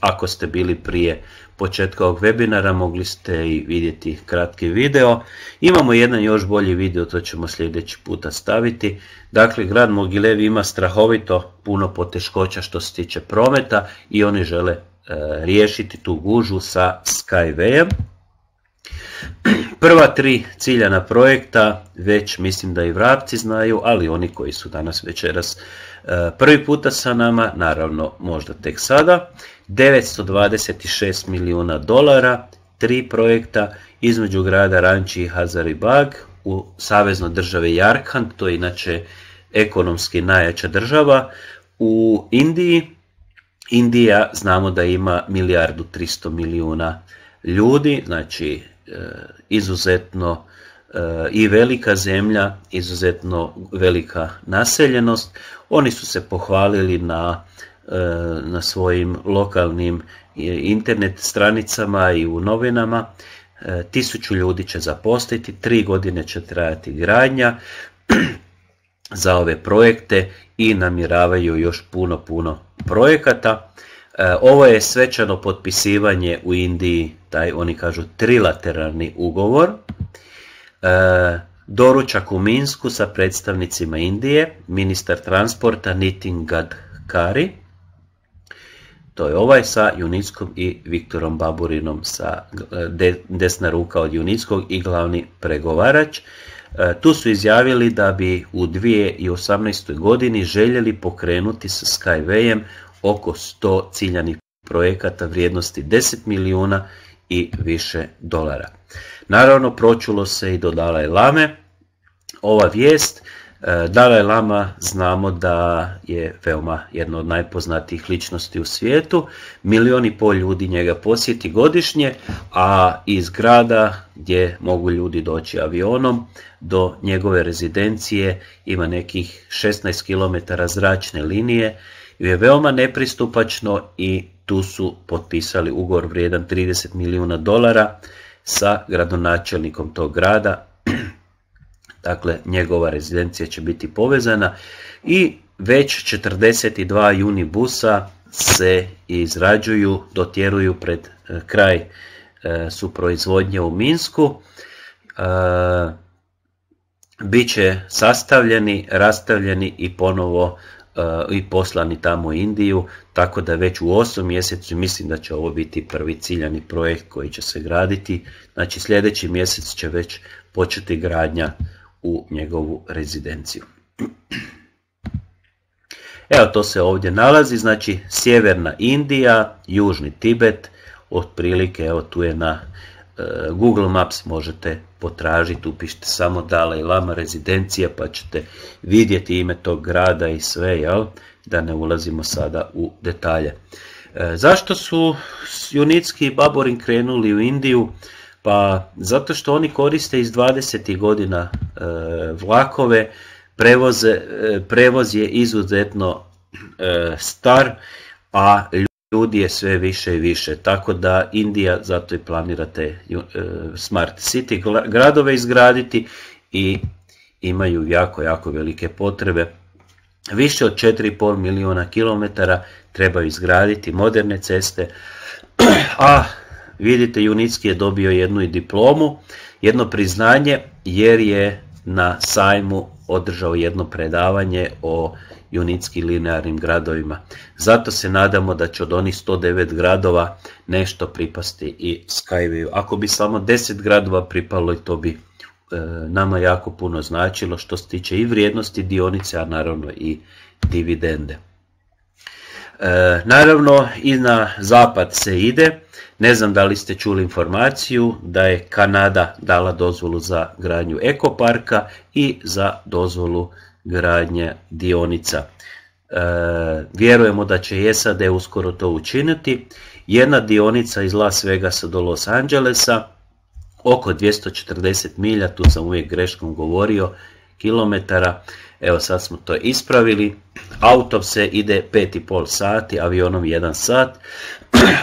ako ste bili prije početka ovog webinara mogli ste i vidjeti kratki video. Imamo jedan još bolji video, to ćemo sljedeći puta staviti. Dakle, grad Mogilev ima strahovito puno poteškoća što se tiče prometa i oni žele e, riješiti tu gužu sa Skyway-em. Prva tri ciljana projekta već mislim da i vrapci znaju, ali oni koji su danas večeras e, prvi puta sa nama, naravno možda tek sada, 926 milijuna dolara, tri projekta između grada Ranči i Bag, u savezno države Jarkhand, to je inače ekonomski najjača država, u Indiji. Indija znamo da ima milijardu 300 milijuna ljudi, znači E, izuzetno e, i velika zemlja, izuzetno velika naseljenost. Oni su se pohvalili na, e, na svojim lokalnim internet stranicama i u novinama. Tisuću ljudi će zaposliti, tri godine će trajati gradnja (clears throat) za ove projekte i namiravaju još puno, puno projekata. Ovo je svečano potpisivanje u Indiji taj oni kažu trilateralni ugovor, e, doručak u Minsku sa predstavnicima Indije, ministar transporta Nitin Gadkari, to je ovaj sa Junickom i Viktorom Baburinom sa e, desna ruka od Junickog i glavni pregovarač. E, tu su izjavili da bi u 2018. godini željeli pokrenuti sa Skywayem oko 100 ciljanih projekata vrijednosti 10 milijuna i više dolara. Naravno, pročulo se i do Dalaj Lame. Ova vijest, e, Dalaj Lama znamo da je veoma jedna od najpoznatijih ličnosti u svijetu. Milion i pol ljudi njega posjeti godišnje, a iz grada gdje mogu ljudi doći avionom do njegove rezidencije ima nekih 16 km zračne linije je veoma nepristupačno i tu su potpisali ugovor vrijedan 30 milijuna dolara sa gradonačelnikom tog grada. (clears throat) Dakle, njegova rezidencija će biti povezana i već 42 busa se izrađuju, dotjeruju pred e, kraj e, su proizvodnje u Minsku. E, Biće sastavljeni, rastavljeni i ponovo i poslani tamo u Indiju, tako da već u 8 mjesecu mislim da će ovo biti prvi ciljani projekt koji će se graditi. Znači sljedeći mjesec će već početi gradnja u njegovu rezidenciju. Evo to se ovdje nalazi, znači sjeverna Indija, južni Tibet, otprilike evo tu je na E, Google Maps možete potražiti, upišite samo Dalai Lama rezidencija pa ćete vidjeti ime tog grada i sve, jel? da ne ulazimo sada u detalje. E, zašto su Junitski i Baborin krenuli u Indiju? Pa zato što oni koriste iz 20. godina e, vlakove, prevoze, prevoz je izuzetno star, a ljudi je sve više i više, tako da Indija zato i planira te e, smart city gradove izgraditi i imaju jako, jako velike potrebe. Više od 4,5 milijuna kilometara trebaju izgraditi moderne ceste, (clears throat) a vidite Junicki je dobio jednu i diplomu, jedno priznanje jer je na sajmu održao jedno predavanje o junitski linearnim gradovima. Zato se nadamo da će od onih 109 gradova nešto pripasti i Skyview. Ako bi samo 10 gradova pripalo i to bi e, nama jako puno značilo što se tiče i vrijednosti dionice, a naravno i dividende. E, naravno i na zapad se ide ne znam da li ste čuli informaciju da je Kanada dala dozvolu za gradnju ekoparka i za dozvolu gradnje dionica. E, vjerujemo da će SAD uskoro to učiniti. Jedna dionica iz Las Vegasa do Los Angelesa, oko 240 milja, tu sam uvijek greškom govorio, kilometara. Evo sad smo to ispravili. Autom se ide 5,5 sati, avionom 1 sat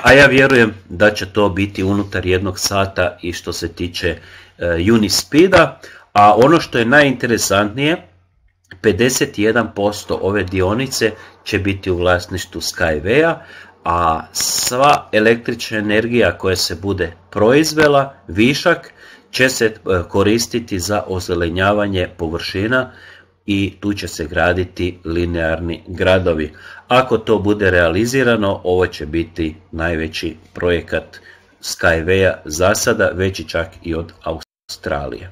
a ja vjerujem da će to biti unutar jednog sata i što se tiče eh, Unispeeda, a ono što je najinteresantnije, 51% ove dionice će biti u vlasništvu Skyway-a, a sva električna energija koja se bude proizvela, višak, će se eh, koristiti za ozelenjavanje površina i tu će se graditi linearni gradovi. Ako to bude realizirano, ovo će biti najveći projekat Skyway-a za sada, veći čak i od Australije.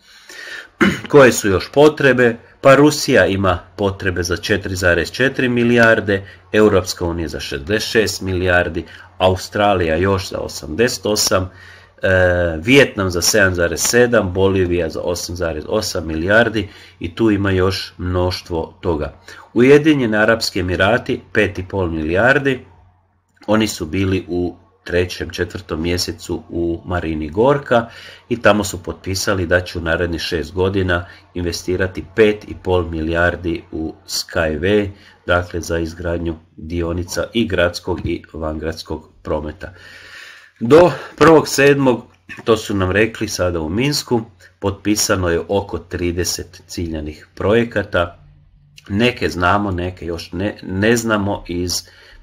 (clears throat) Koje su još potrebe? Pa Rusija ima potrebe za 4,4 milijarde, Europska unija za 66 milijardi, Australija još za 88 E, Vijetnam za 7,7, Bolivija za 8,8 milijardi i tu ima još mnoštvo toga. Ujedinjeni Arapski Emirati 5,5 milijardi, oni su bili u trećem, četvrtom mjesecu u Marini Gorka i tamo su potpisali da će u narednih šest godina investirati 5,5 milijardi u Skyway, dakle za izgradnju dionica i gradskog i vangradskog prometa. Do 1.7. to su nam rekli sada u Minsku, potpisano je oko 30 ciljanih projekata. Neke znamo, neke još ne, ne znamo iz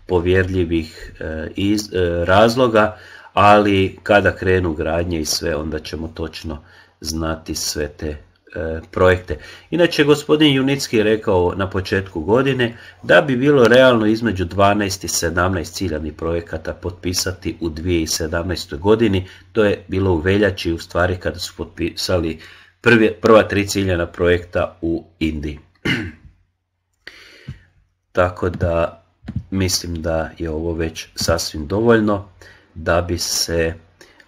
povjerljivih e, iz, e, razloga, ali kada krenu gradnje i sve, onda ćemo točno znati sve te E, projekte. Inače, gospodin Junicki je rekao na početku godine da bi bilo realno između 12 i 17 ciljanih projekata potpisati u 2017. godini. To je bilo u veljači, u stvari kada su potpisali prva tri ciljana projekta u Indiji. (clears throat) Tako da mislim da je ovo već sasvim dovoljno da bi se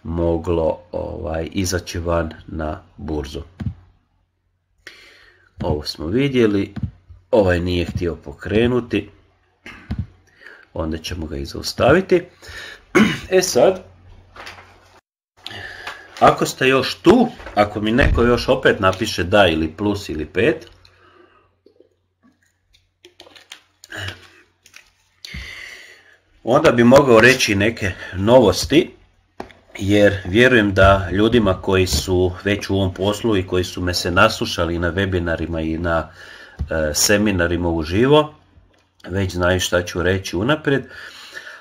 moglo ovaj, izaći van na burzu. Ovo smo vidjeli. Ovaj nije htio pokrenuti. Onda ćemo ga i zaustaviti. E sad, ako ste još tu, ako mi neko još opet napiše da ili plus ili pet, onda bi mogao reći neke novosti jer vjerujem da ljudima koji su već u ovom poslu i koji su me se naslušali na webinarima i na e, seminarima uživo, već znaju šta ću reći unaprijed,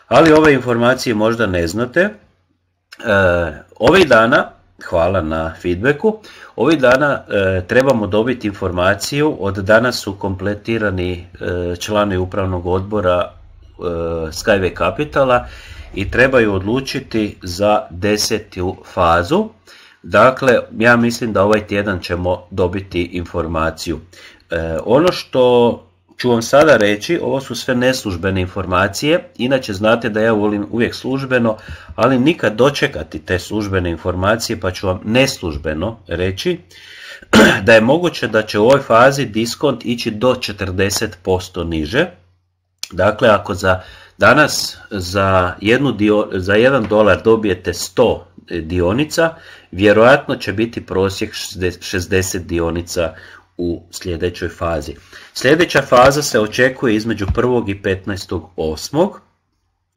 ali ove informacije možda ne znate. E, ove dana, hvala na feedbacku, ove dana e, trebamo dobiti informaciju, od danas su kompletirani članovi upravnog odbora Skyway Capitala i trebaju odlučiti za desetju fazu. Dakle, ja mislim da ovaj tjedan ćemo dobiti informaciju. E, ono što ću vam sada reći, ovo su sve neslužbene informacije, inače znate da ja volim uvijek službeno, ali nikad dočekati te službene informacije pa ću vam neslužbeno reći (clears throat) da je moguće da će u ovoj fazi diskont ići do 40% niže. Dakle, ako za Danas za, jednu za 1 dolar dobijete 100 dionica, vjerojatno će biti prosjek 60 dionica u sljedećoj fazi. Sljedeća faza se očekuje između 1. i 15. 15.8.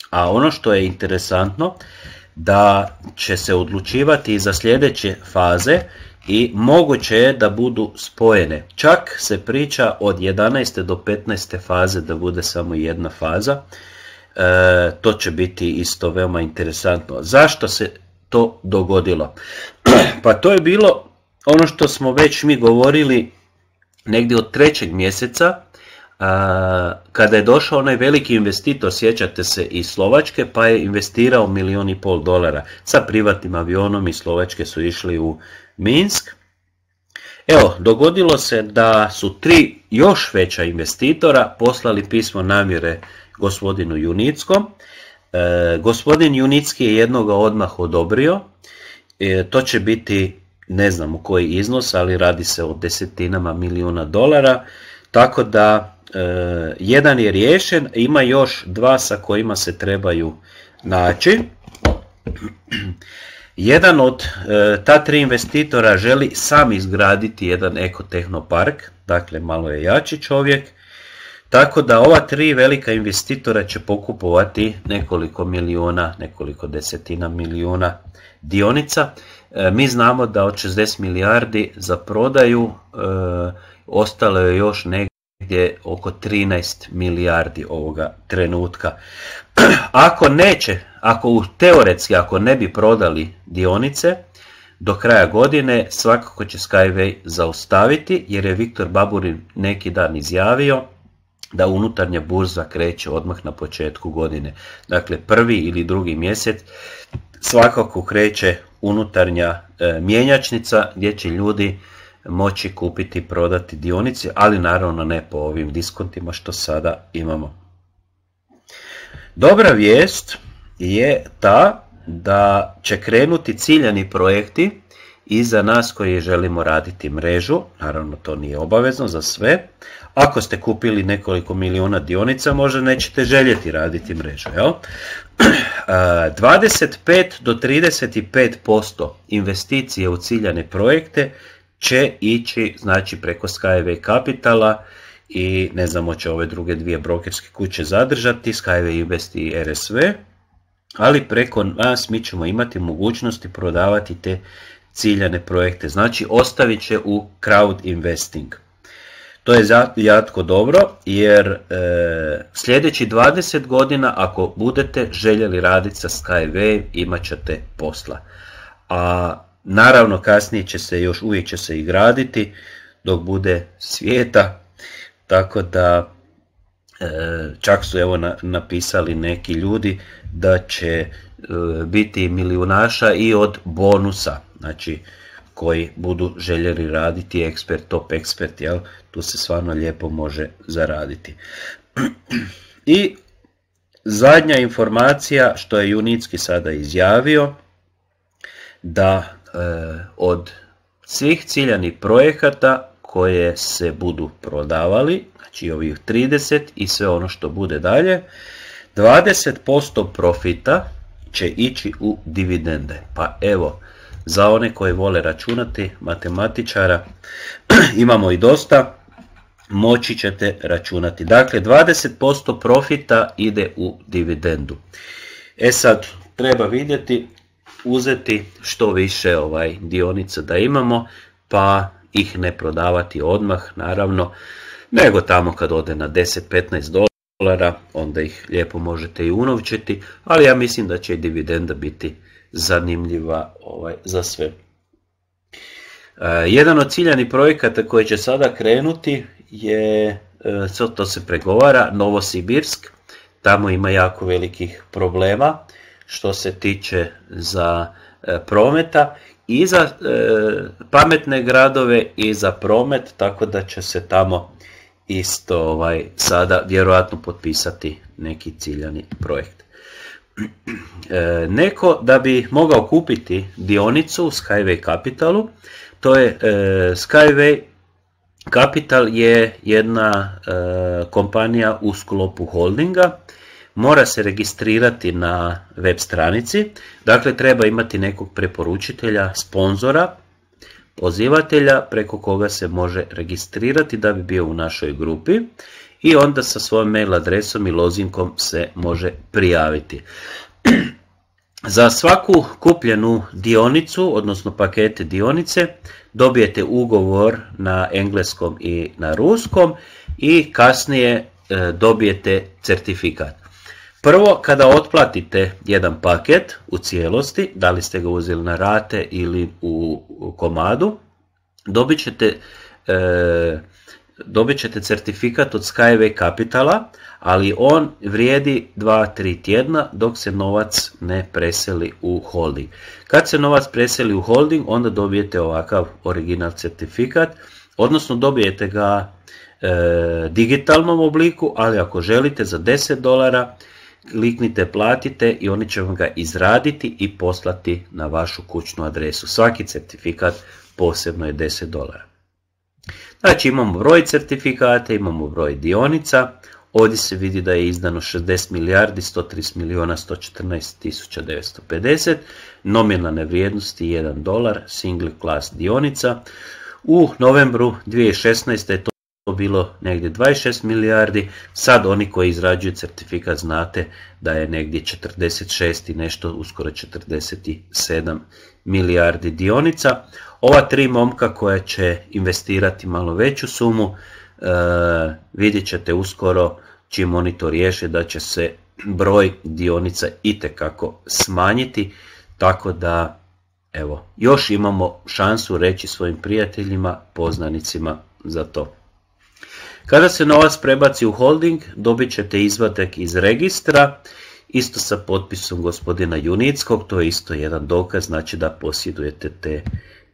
A ono što je interesantno, da će se odlučivati za sljedeće faze i moguće je da budu spojene. Čak se priča od 11. do 15. faze da bude samo jedna faza. E, to će biti isto veoma interesantno. Zašto se to dogodilo? (clears throat) pa to je bilo ono što smo već mi govorili negdje od trećeg mjeseca, kada je došao onaj veliki investitor, sjećate se, iz Slovačke, pa je investirao milijon i pol dolara sa privatnim avionom i Slovačke su išli u Minsk. Evo, dogodilo se da su tri još veća investitora poslali pismo namjere gospodinu Junickom. E, gospodin Junicki je jednoga odmah odobrio, e, to će biti ne znam u koji iznos, ali radi se o desetinama milijuna dolara, tako da e, jedan je riješen, ima još dva sa kojima se trebaju naći. (clears throat) Jedan od ta tri investitora želi sam izgraditi jedan ekotehnopark, dakle malo je jači čovjek, tako da ova tri velika investitora će pokupovati nekoliko milijuna, nekoliko desetina milijuna dionica. E, mi znamo da od 60 milijardi za prodaju e, ostalo je još negdje oko 13 milijardi ovoga trenutka. (clears throat) Ako neće, ako u teoretski, ako ne bi prodali dionice, do kraja godine svakako će Skyway zaustaviti jer je Viktor Baburin neki dan izjavio da unutarnja burza kreće odmah na početku godine. Dakle, prvi ili drugi mjesec svakako kreće unutarnja e, mjenjačnica gdje će ljudi moći kupiti i prodati dionice, ali naravno ne po ovim diskontima što sada imamo. Dobra vijest je ta da će krenuti ciljani projekti i za nas koji želimo raditi mrežu, naravno to nije obavezno za sve, ako ste kupili nekoliko miliona dionica, možda nećete željeti raditi mrežu. 25 (clears throat) do 35% investicije u ciljane projekte će ići znači, preko Skyway Capitala i ne znamo će ove druge dvije brokerske kuće zadržati, Skyway Invest i RSV, ali preko nas mi ćemo imati mogućnosti prodavati te ciljane projekte. Znači ostavit će u crowd investing. To je jatko dobro jer e, sljedeći 20 godina ako budete željeli raditi sa Skywave imat ćete posla. A naravno kasnije će se još uvijek će se i graditi dok bude svijeta. Tako da e, čak su evo napisali neki ljudi da će e, biti milijunaša i od bonusa. Znači koji budu željeli raditi ekspert, top ekspert, jel? tu se stvarno lijepo može zaraditi. (clears throat) I zadnja informacija što je Junicki sada izjavio, da e, od svih ciljanih projekata koje se budu prodavali, znači ovih 30 i sve ono što bude dalje, 20% profita će ići u dividende. Pa evo, za one koji vole računati, matematičara, (clears throat) imamo i dosta, moći ćete računati. Dakle, 20% profita ide u dividendu. E sad, treba vidjeti, uzeti što više ovaj dionica da imamo, pa ih ne prodavati odmah, naravno, nego tamo kad ode na 10-15 dolara, onda ih lijepo možete i unovčiti, ali ja mislim da će i dividenda biti zanimljiva ovaj, za sve. E, jedan od ciljanih projekata koji će sada krenuti je, e, to se pregovara, Novosibirsk. Tamo ima jako velikih problema što se tiče za e, prometa i za pametne gradove i za promet, tako da će se tamo isto ovaj, sada vjerojatno potpisati neki ciljani projekt. E, neko da bi mogao kupiti dionicu u Skyway Capitalu, to je e, Skyway Capital je jedna e, kompanija u sklopu holdinga, mora se registrirati na web stranici, dakle treba imati nekog preporučitelja, sponzora, pozivatelja preko koga se može registrirati da bi bio u našoj grupi i onda sa svojom mail adresom i lozinkom se može prijaviti. (clears throat) Za svaku kupljenu dionicu, odnosno pakete dionice, dobijete ugovor na engleskom i na ruskom i kasnije e, dobijete certifikat. Prvo, kada otplatite jedan paket u cijelosti, da li ste ga uzeli na rate ili u komadu, dobit ćete e, dobit ćete certifikat od Skyway Capitala, ali on vrijedi 2-3 tjedna dok se novac ne preseli u holding. Kad se novac preseli u holding, onda dobijete ovakav original certifikat, odnosno dobijete ga e, digitalnom obliku, ali ako želite za 10 dolara, kliknite platite i oni će vam ga izraditi i poslati na vašu kućnu adresu. Svaki certifikat posebno je 10 dolara. Znači imamo broj certifikata, imamo broj dionica, ovdje se vidi da je izdano 60 milijardi 130 milijuna 114 tisuća 950, nominalne vrijednosti 1 dolar, single class dionica. U novembru 2016. je to bilo negdje 26 milijardi, sad oni koji izrađuju certifikat znate da je negdje 46 i nešto, uskoro 47 milijardi dionica. Ova tri momka koja će investirati malo veću sumu, e, vidjet ćete uskoro čim oni to riješe da će se broj dionica itekako smanjiti, tako da evo, još imamo šansu reći svojim prijateljima, poznanicima za to. Kada se novac prebaci u holding, dobit ćete izvatek iz registra Isto sa potpisom gospodina Junickog, to je isto jedan dokaz, znači da posjedujete te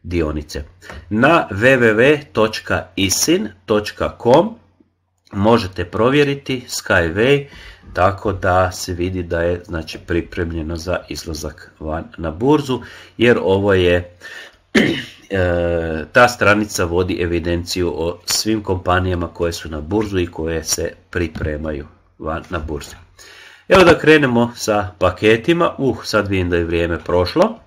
dionice. Na www.isin.com možete provjeriti Skyway, tako da se vidi da je znači, pripremljeno za izlazak van na burzu, jer ovo je (clears throat) e, ta stranica vodi evidenciju o svim kompanijama koje su na burzu i koje se pripremaju van na burzu. Evo da krenemo sa paketima. Uh, sad vidim da je vrijeme prošlo.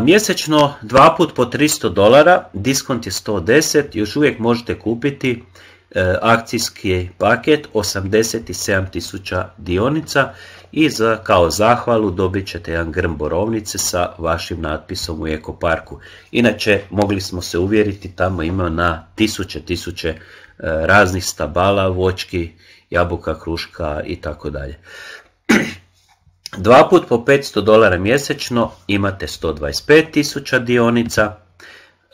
mjesečno dva put po 300 dolara, diskont je 110, još uvijek možete kupiti e, akcijski paket 87.000 dionica i za, kao zahvalu dobit ćete jedan grm borovnice sa vašim natpisom u ekoparku. Inače, mogli smo se uvjeriti, tamo ima na tisuće, tisuće e, raznih stabala, vočki, jabuka, kruška i tako dalje. (clears throat) Dva put po 500 dolara mjesečno imate 125.000 dionica.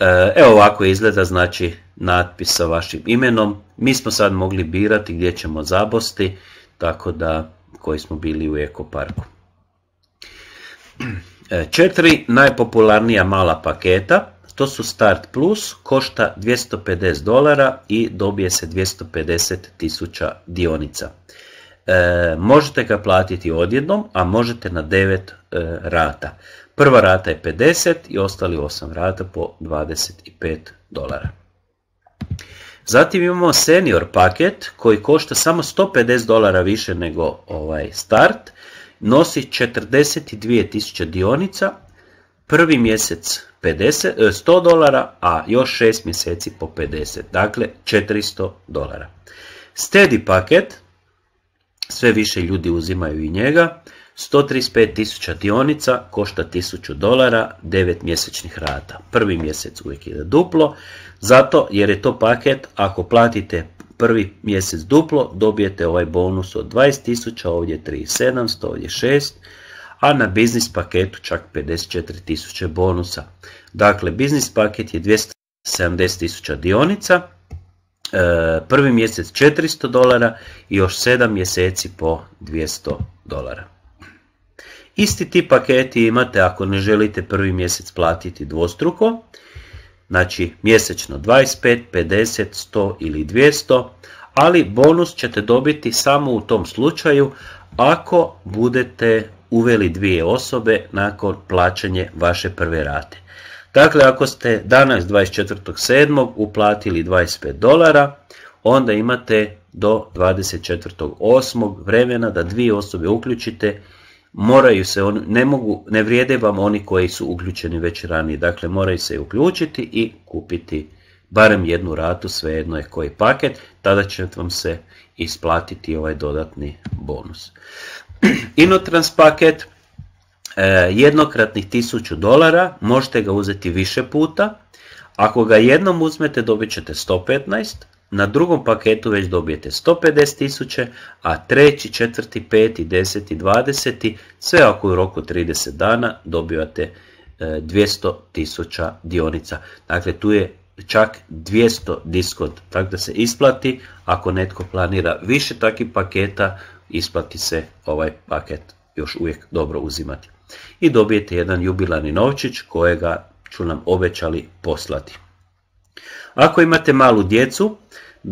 E, evo ovako izgleda znači natpis sa vašim imenom. Mi smo sad mogli birati gdje ćemo zabosti, tako da koji smo bili u ekoparku. E, četiri najpopularnija mala paketa to su Start Plus, košta 250 dolara i dobije se 250 tisuća dionica. E, možete ga platiti odjednom, a možete na 9 e, rata. Prva rata je 50 i ostali 8 rata po 25 dolara. Zatim imamo senior paket koji košta samo 150 dolara više nego ovaj start. Nosi 42.000 dionica. Prvi mjesec 100 e, dolara, a još 6 mjeseci po 50, dakle 400 dolara. Steady paket, sve više ljudi uzimaju i njega, 135.000 dionica košta 1000 dolara, 9 mjesečnih rata. Prvi mjesec uvijek ide duplo, zato jer je to paket, ako platite prvi mjesec duplo, dobijete ovaj bonus od 20.000, ovdje 3.700, ovdje 6.000, a na biznis paketu čak 54.000 bonusa. Dakle, biznis paket je 270.000 dionica, e, prvi mjesec 400 dolara i još 7 mjeseci po 200 dolara. Isti ti paketi imate ako ne želite prvi mjesec platiti dvostruko, znači mjesečno 25, 50, 100 ili 200, ali bonus ćete dobiti samo u tom slučaju ako budete uveli dvije osobe nakon plaćanje vaše prve rate. Dakle, ako ste danas 24.7. uplatili 25 dolara, onda imate do 24.8. vremena da dvije osobe uključite. Moraju se ne, mogu, ne vrijede vam oni koji su uključeni već ranije, dakle moraju se uključiti i kupiti barem jednu ratu, svejedno je koji paket, tada će vam se isplatiti ovaj dodatni bonus. (clears throat) Inotrans paket e, jednokratnih 1000 dolara, možete ga uzeti više puta. Ako ga jednom uzmete dobit ćete 115, na drugom paketu već dobijete 150.000, a treći, četvrti, peti, deseti, dvadeseti, sve ako u roku 30 dana dobivate e, tisuća dionica. Dakle, tu je čak 200 diskont, tako da se isplati ako netko planira više takvih paketa isplati se ovaj paket još uvijek dobro uzimati. I dobijete jedan jubilani novčić kojega ću nam obećali poslati. Ako imate malu djecu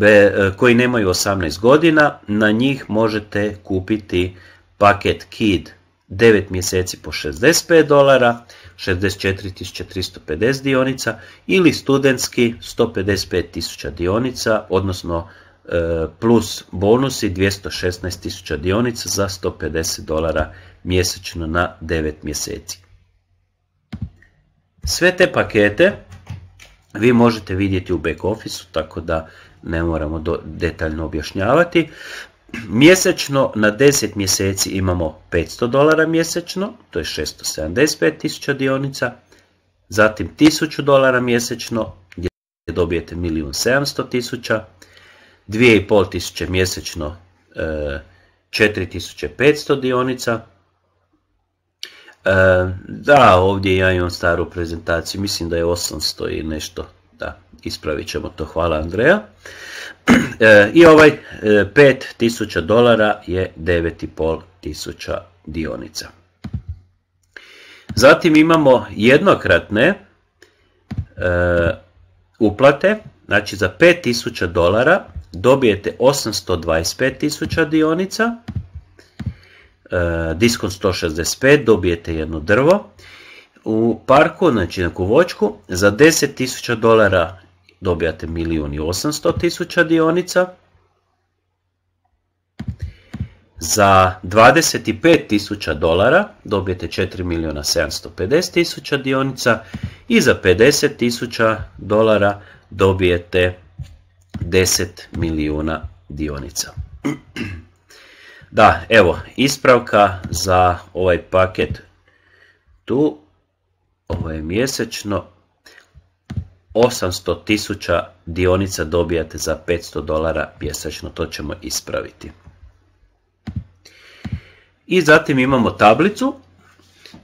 e, koji nemaju 18 godina, na njih možete kupiti paket KID 9 mjeseci po 65 dolara, 64.350 dionica ili studentski 155.000 dionica, odnosno E, plus bonusi 216 216.000 dionica za 150 dolara mjesečno na 9 mjeseci. Sve te pakete vi možete vidjeti u back office tako da ne moramo detaljno objašnjavati. Mjesečno na 10 mjeseci imamo 500 dolara mjesečno, to je 675.000 dionica, zatim 1000 dolara mjesečno gdje dobijete 1.700.000 tisuća 2500 mjesečno 4500 e, dionica. E, da, ovdje ja imam staru prezentaciju, mislim da je 800 i nešto, da, ispravit ćemo to, hvala Andreja. E, I ovaj 5000 dolara je 9500 dionica. Zatim imamo jednokratne uplate, znači za 5000 dolara dobijete 825.000 dionica, e, diskon 165, dobijete jedno drvo, u parku, znači na kuvočku, za 10.000 dolara dobijate 1.800.000 dionica, za 25.000 dolara dobijete 4.750.000 dionica i za 50.000 dolara dobijete 10 milijuna dionica. Da, evo, ispravka za ovaj paket tu, ovo je mjesečno, 800 tisuća dionica dobijate za 500 dolara mjesečno, to ćemo ispraviti. I zatim imamo tablicu,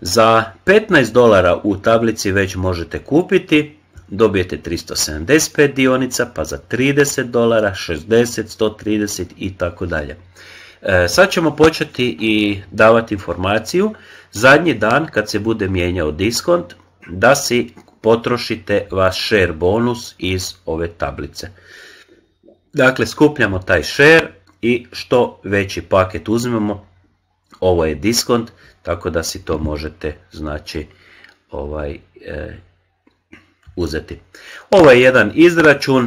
za 15 dolara u tablici već možete kupiti dobijete 375 dionica, pa za 30 dolara, 60, 130 i tako dalje. E, sad ćemo početi i davati informaciju zadnji dan kad se bude mijenjao diskont da si potrošite vaš share bonus iz ove tablice. Dakle, skupljamo taj share i što veći paket uzmemo, ovo je diskont, tako da si to možete znači ovaj, e, uzeti. Ovo je jedan izračun,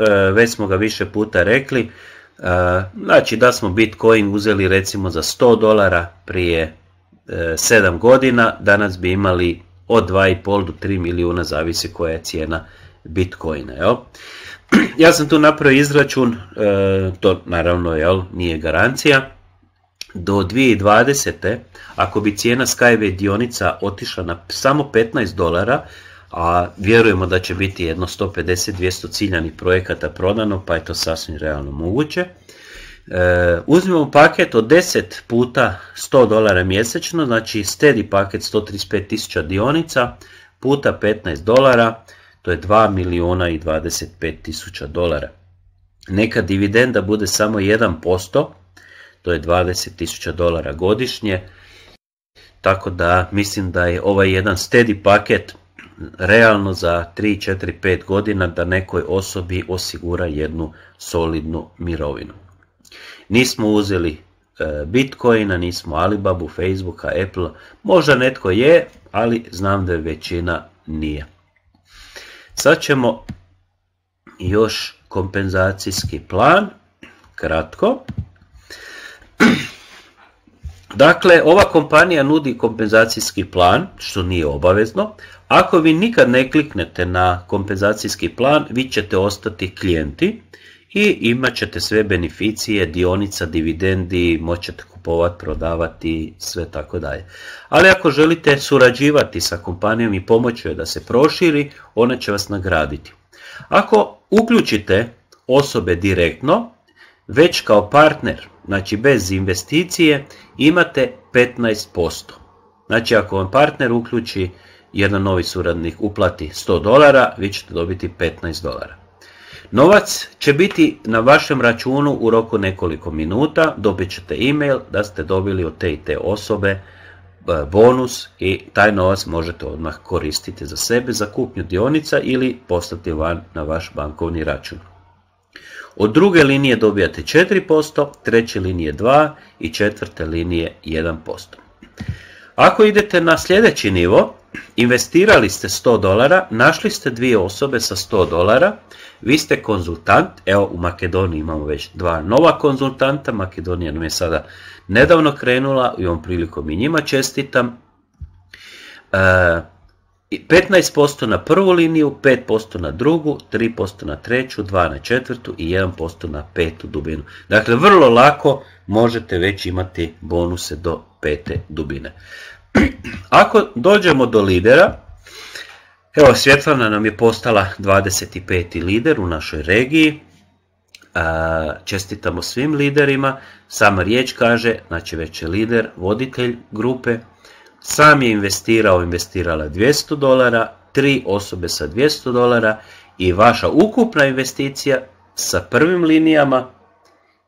e, već smo ga više puta rekli, e, znači da smo Bitcoin uzeli recimo za 100 dolara prije 7 e, godina, danas bi imali od 2,5 do 3 milijuna, zavisi koja je cijena Bitcoina. Jel? Ja sam tu napravio izračun, to naravno jel, nije garancija, do 2020. ako bi cijena Skyway dionica otišla na samo 15 dolara, a vjerujemo da će biti jedno 150-200 ciljanih projekata prodano, pa je to sasvim realno moguće. E, uzmimo paket od 10 puta 100 dolara mjesečno, znači steady paket 135.000 dionica puta 15 dolara, to je 2 miliona i 25 tisuća dolara. Neka dividenda bude samo 1%, to je 20 tisuća dolara godišnje, tako da mislim da je ovaj jedan steady paket realno za 3, 4, 5 godina da nekoj osobi osigura jednu solidnu mirovinu. Nismo uzeli e, Bitcoina, nismo Alibabu, Facebooka, Apple, možda netko je, ali znam da je većina nije. Sad ćemo još kompenzacijski plan, kratko. Dakle, ova kompanija nudi kompenzacijski plan, što nije obavezno. Ako vi nikad ne kliknete na kompenzacijski plan, vi ćete ostati klijenti i imat ćete sve beneficije, dionica, dividendi, moćete kupovati, prodavati, sve tako dalje. Ali ako želite surađivati sa kompanijom i pomoći joj da se proširi, ona će vas nagraditi. Ako uključite osobe direktno, već kao partner, znači bez investicije, imate 15%. Znači ako vam partner uključi jedan novi suradnik uplati 100 dolara, vi ćete dobiti 15 dolara. Novac će biti na vašem računu u roku nekoliko minuta, dobit ćete e-mail da ste dobili od te i te osobe e, bonus i taj novac možete odmah koristiti za sebe, za kupnju dionica ili postati van na vaš bankovni račun. Od druge linije dobijate 4%, treće linije 2 i četvrte linije 1%. Ako idete na sljedeći nivo, investirali ste 100 dolara, našli ste dvije osobe sa 100 dolara, vi ste konzultant, evo u Makedoniji imamo već dva nova konzultanta, Makedonija nam je sada nedavno krenula i ovom prilikom i njima čestitam. E, 15% na prvu liniju, 5% na drugu, 3% na treću, 2 na četvrtu i 1% na petu dubinu. Dakle, vrlo lako možete već imati bonuse do pete dubine. (clears throat) Ako dođemo do lidera, evo Svjetlana nam je postala 25. lider u našoj regiji. Čestitamo svim liderima. Sama riječ kaže, znači već je lider, voditelj grupe, sam je investirao, investirala 200 dolara, tri osobe sa 200 dolara i vaša ukupna investicija sa prvim linijama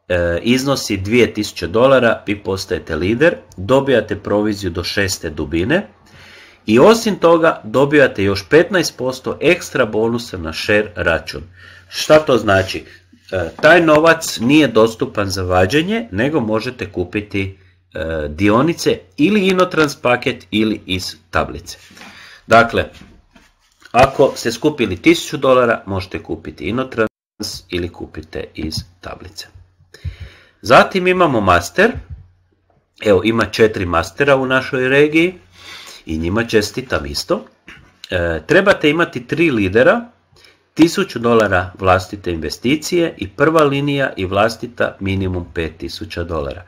e, iznosi 2000 dolara, vi postajete lider, dobijate proviziju do šeste dubine i osim toga dobijate još 15% ekstra bonusa na share račun. Šta to znači? E, taj novac nije dostupan za vađenje, nego možete kupiti E, dionice ili inotrans paket ili iz tablice. Dakle, ako ste skupili 1000 dolara, možete kupiti inotrans ili kupite iz tablice. Zatim imamo master. Evo, ima četiri mastera u našoj regiji i njima čestitam isto. E, trebate imati tri lidera, 1000 dolara vlastite investicije i prva linija i vlastita minimum 5000 dolara.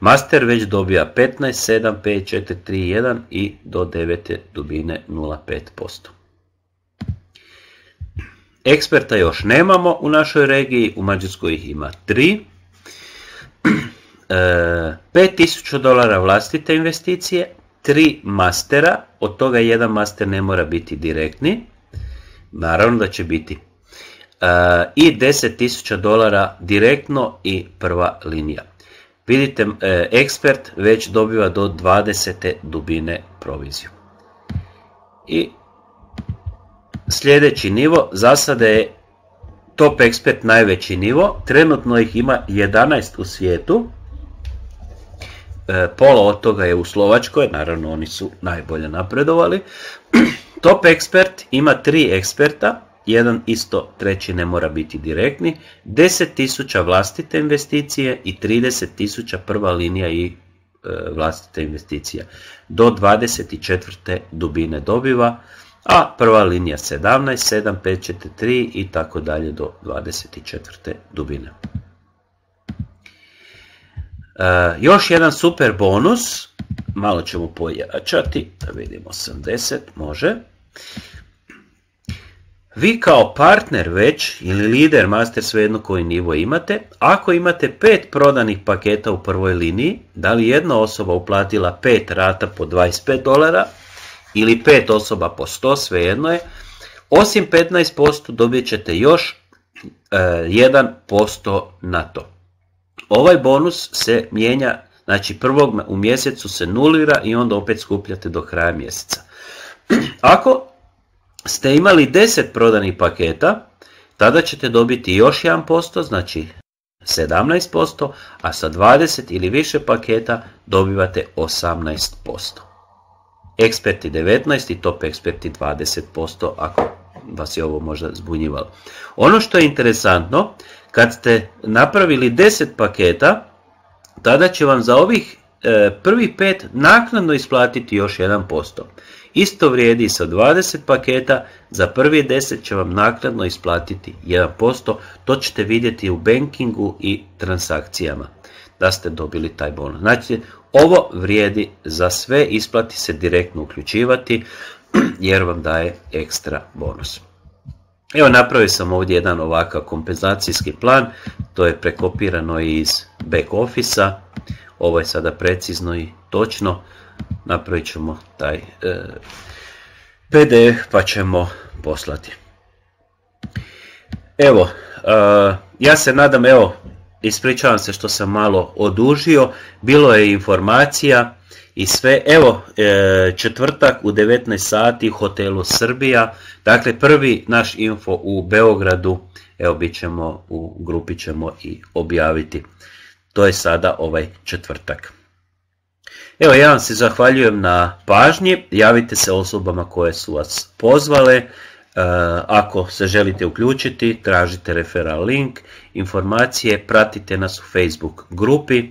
Master već dobija 15, 7, 5, 4, 3, 1 i do 9 dubine 0,5%. Eksperta još nemamo u našoj regiji, u Mađarskoj ih ima 3. 5000 (clears throat) e, dolara vlastite investicije, 3 mastera, od toga jedan master ne mora biti direktni, naravno da će biti. E, I 10.000 dolara direktno i prva linija. Vidite, e, ekspert već dobiva do 20. dubine proviziju. I sljedeći nivo, za sada je top ekspert najveći nivo, trenutno ih ima 11 u svijetu, e, pola od toga je u Slovačkoj, naravno oni su najbolje napredovali. (clears throat) Top ekspert ima tri eksperta, jedan isto treći ne mora biti direktni, 10.000 vlastite investicije i 30.000 prva linija i e, vlastite investicije Do 24. dubine dobiva, a prva linija 17, 7, 5, 4, i tako dalje do 24. dubine. E, još jedan super bonus, malo ćemo pojačati, da vidimo 80, može vi kao partner već ili lider master svejedno koji nivo imate, ako imate pet prodanih paketa u prvoj liniji, da li jedna osoba uplatila pet rata po 25 dolara ili pet osoba po 100, svejedno je, osim 15% dobit ćete još 1% e, na to. Ovaj bonus se mijenja, znači prvog u mjesecu se nulira i onda opet skupljate do kraja mjeseca. (clears throat) Ako ste imali 10 prodanih paketa, tada ćete dobiti još 1%, znači 17%, a sa 20 ili više paketa dobivate 18%. Eksperti 19 i top eksperti 20%, ako vas je ovo možda zbunjivalo. Ono što je interesantno, kad ste napravili 10 paketa, tada će vam za ovih e, prvi pet naknadno isplatiti još 1%. Isto vrijedi sa 20 paketa, za prvi 10 će vam naknadno isplatiti 1%, to ćete vidjeti u bankingu i transakcijama da ste dobili taj bonus. Znači, ovo vrijedi za sve, isplati se direktno uključivati (clears throat) jer vam daje ekstra bonus. Evo napravio sam ovdje jedan ovakav kompenzacijski plan, to je prekopirano iz back office ovo je sada precizno i točno, napravit ćemo taj e, PDF pa ćemo poslati. Evo, e, ja se nadam, evo, ispričavam se što sam malo odužio, bilo je informacija i sve. Evo, e, četvrtak u 19 sati u hotelu Srbija, dakle prvi naš info u Beogradu, evo, bit ćemo, u grupi ćemo i objaviti. To je sada ovaj četvrtak. Evo, ja vam se zahvaljujem na pažnji. Javite se osobama koje su vas pozvale. E, ako se želite uključiti, tražite referal link, informacije, pratite nas u Facebook grupi,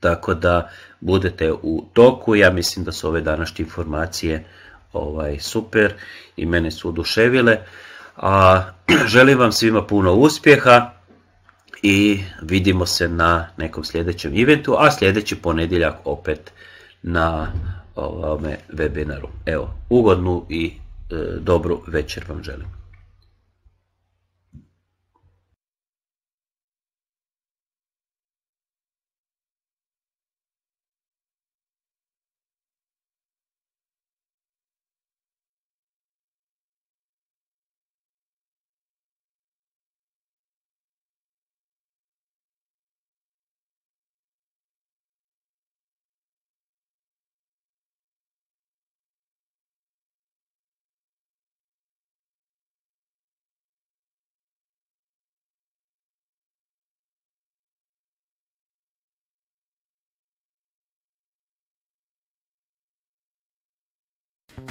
tako da budete u toku. Ja mislim da su ove današnje informacije ovaj super i mene su oduševile. A (clears throat) želim vam svima puno uspjeha i vidimo se na nekom sljedećem eventu, a sljedeći ponedjeljak opet na ovome webinaru. Evo, ugodnu i e, dobru večer vam želim.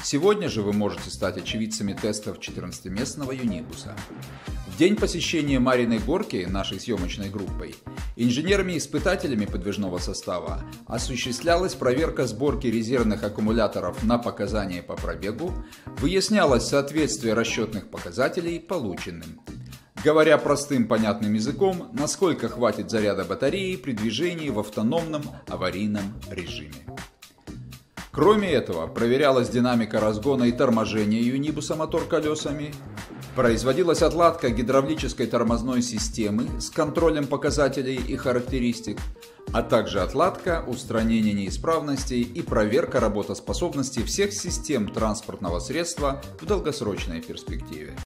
Сегодня же вы можете стать очевидцами тестов 14-местного Юникуса. В день посещения Мариной горки нашей съемочной группой инженерами-испытателями подвижного состава осуществлялась проверка сборки резервных аккумуляторов на показания по пробегу, выяснялось соответствие расчетных показателей полученным. Говоря простым понятным языком, насколько хватит заряда батареи при движении в автономном аварийном режиме. Кроме этого, проверялась динамика разгона и торможения юнибуса мотор колесами, производилась отладка гидравлической тормозной системы с контролем показателей и характеристик, а также отладка, устранение неисправностей и проверка работоспособности всех систем транспортного средства в долгосрочной перспективе.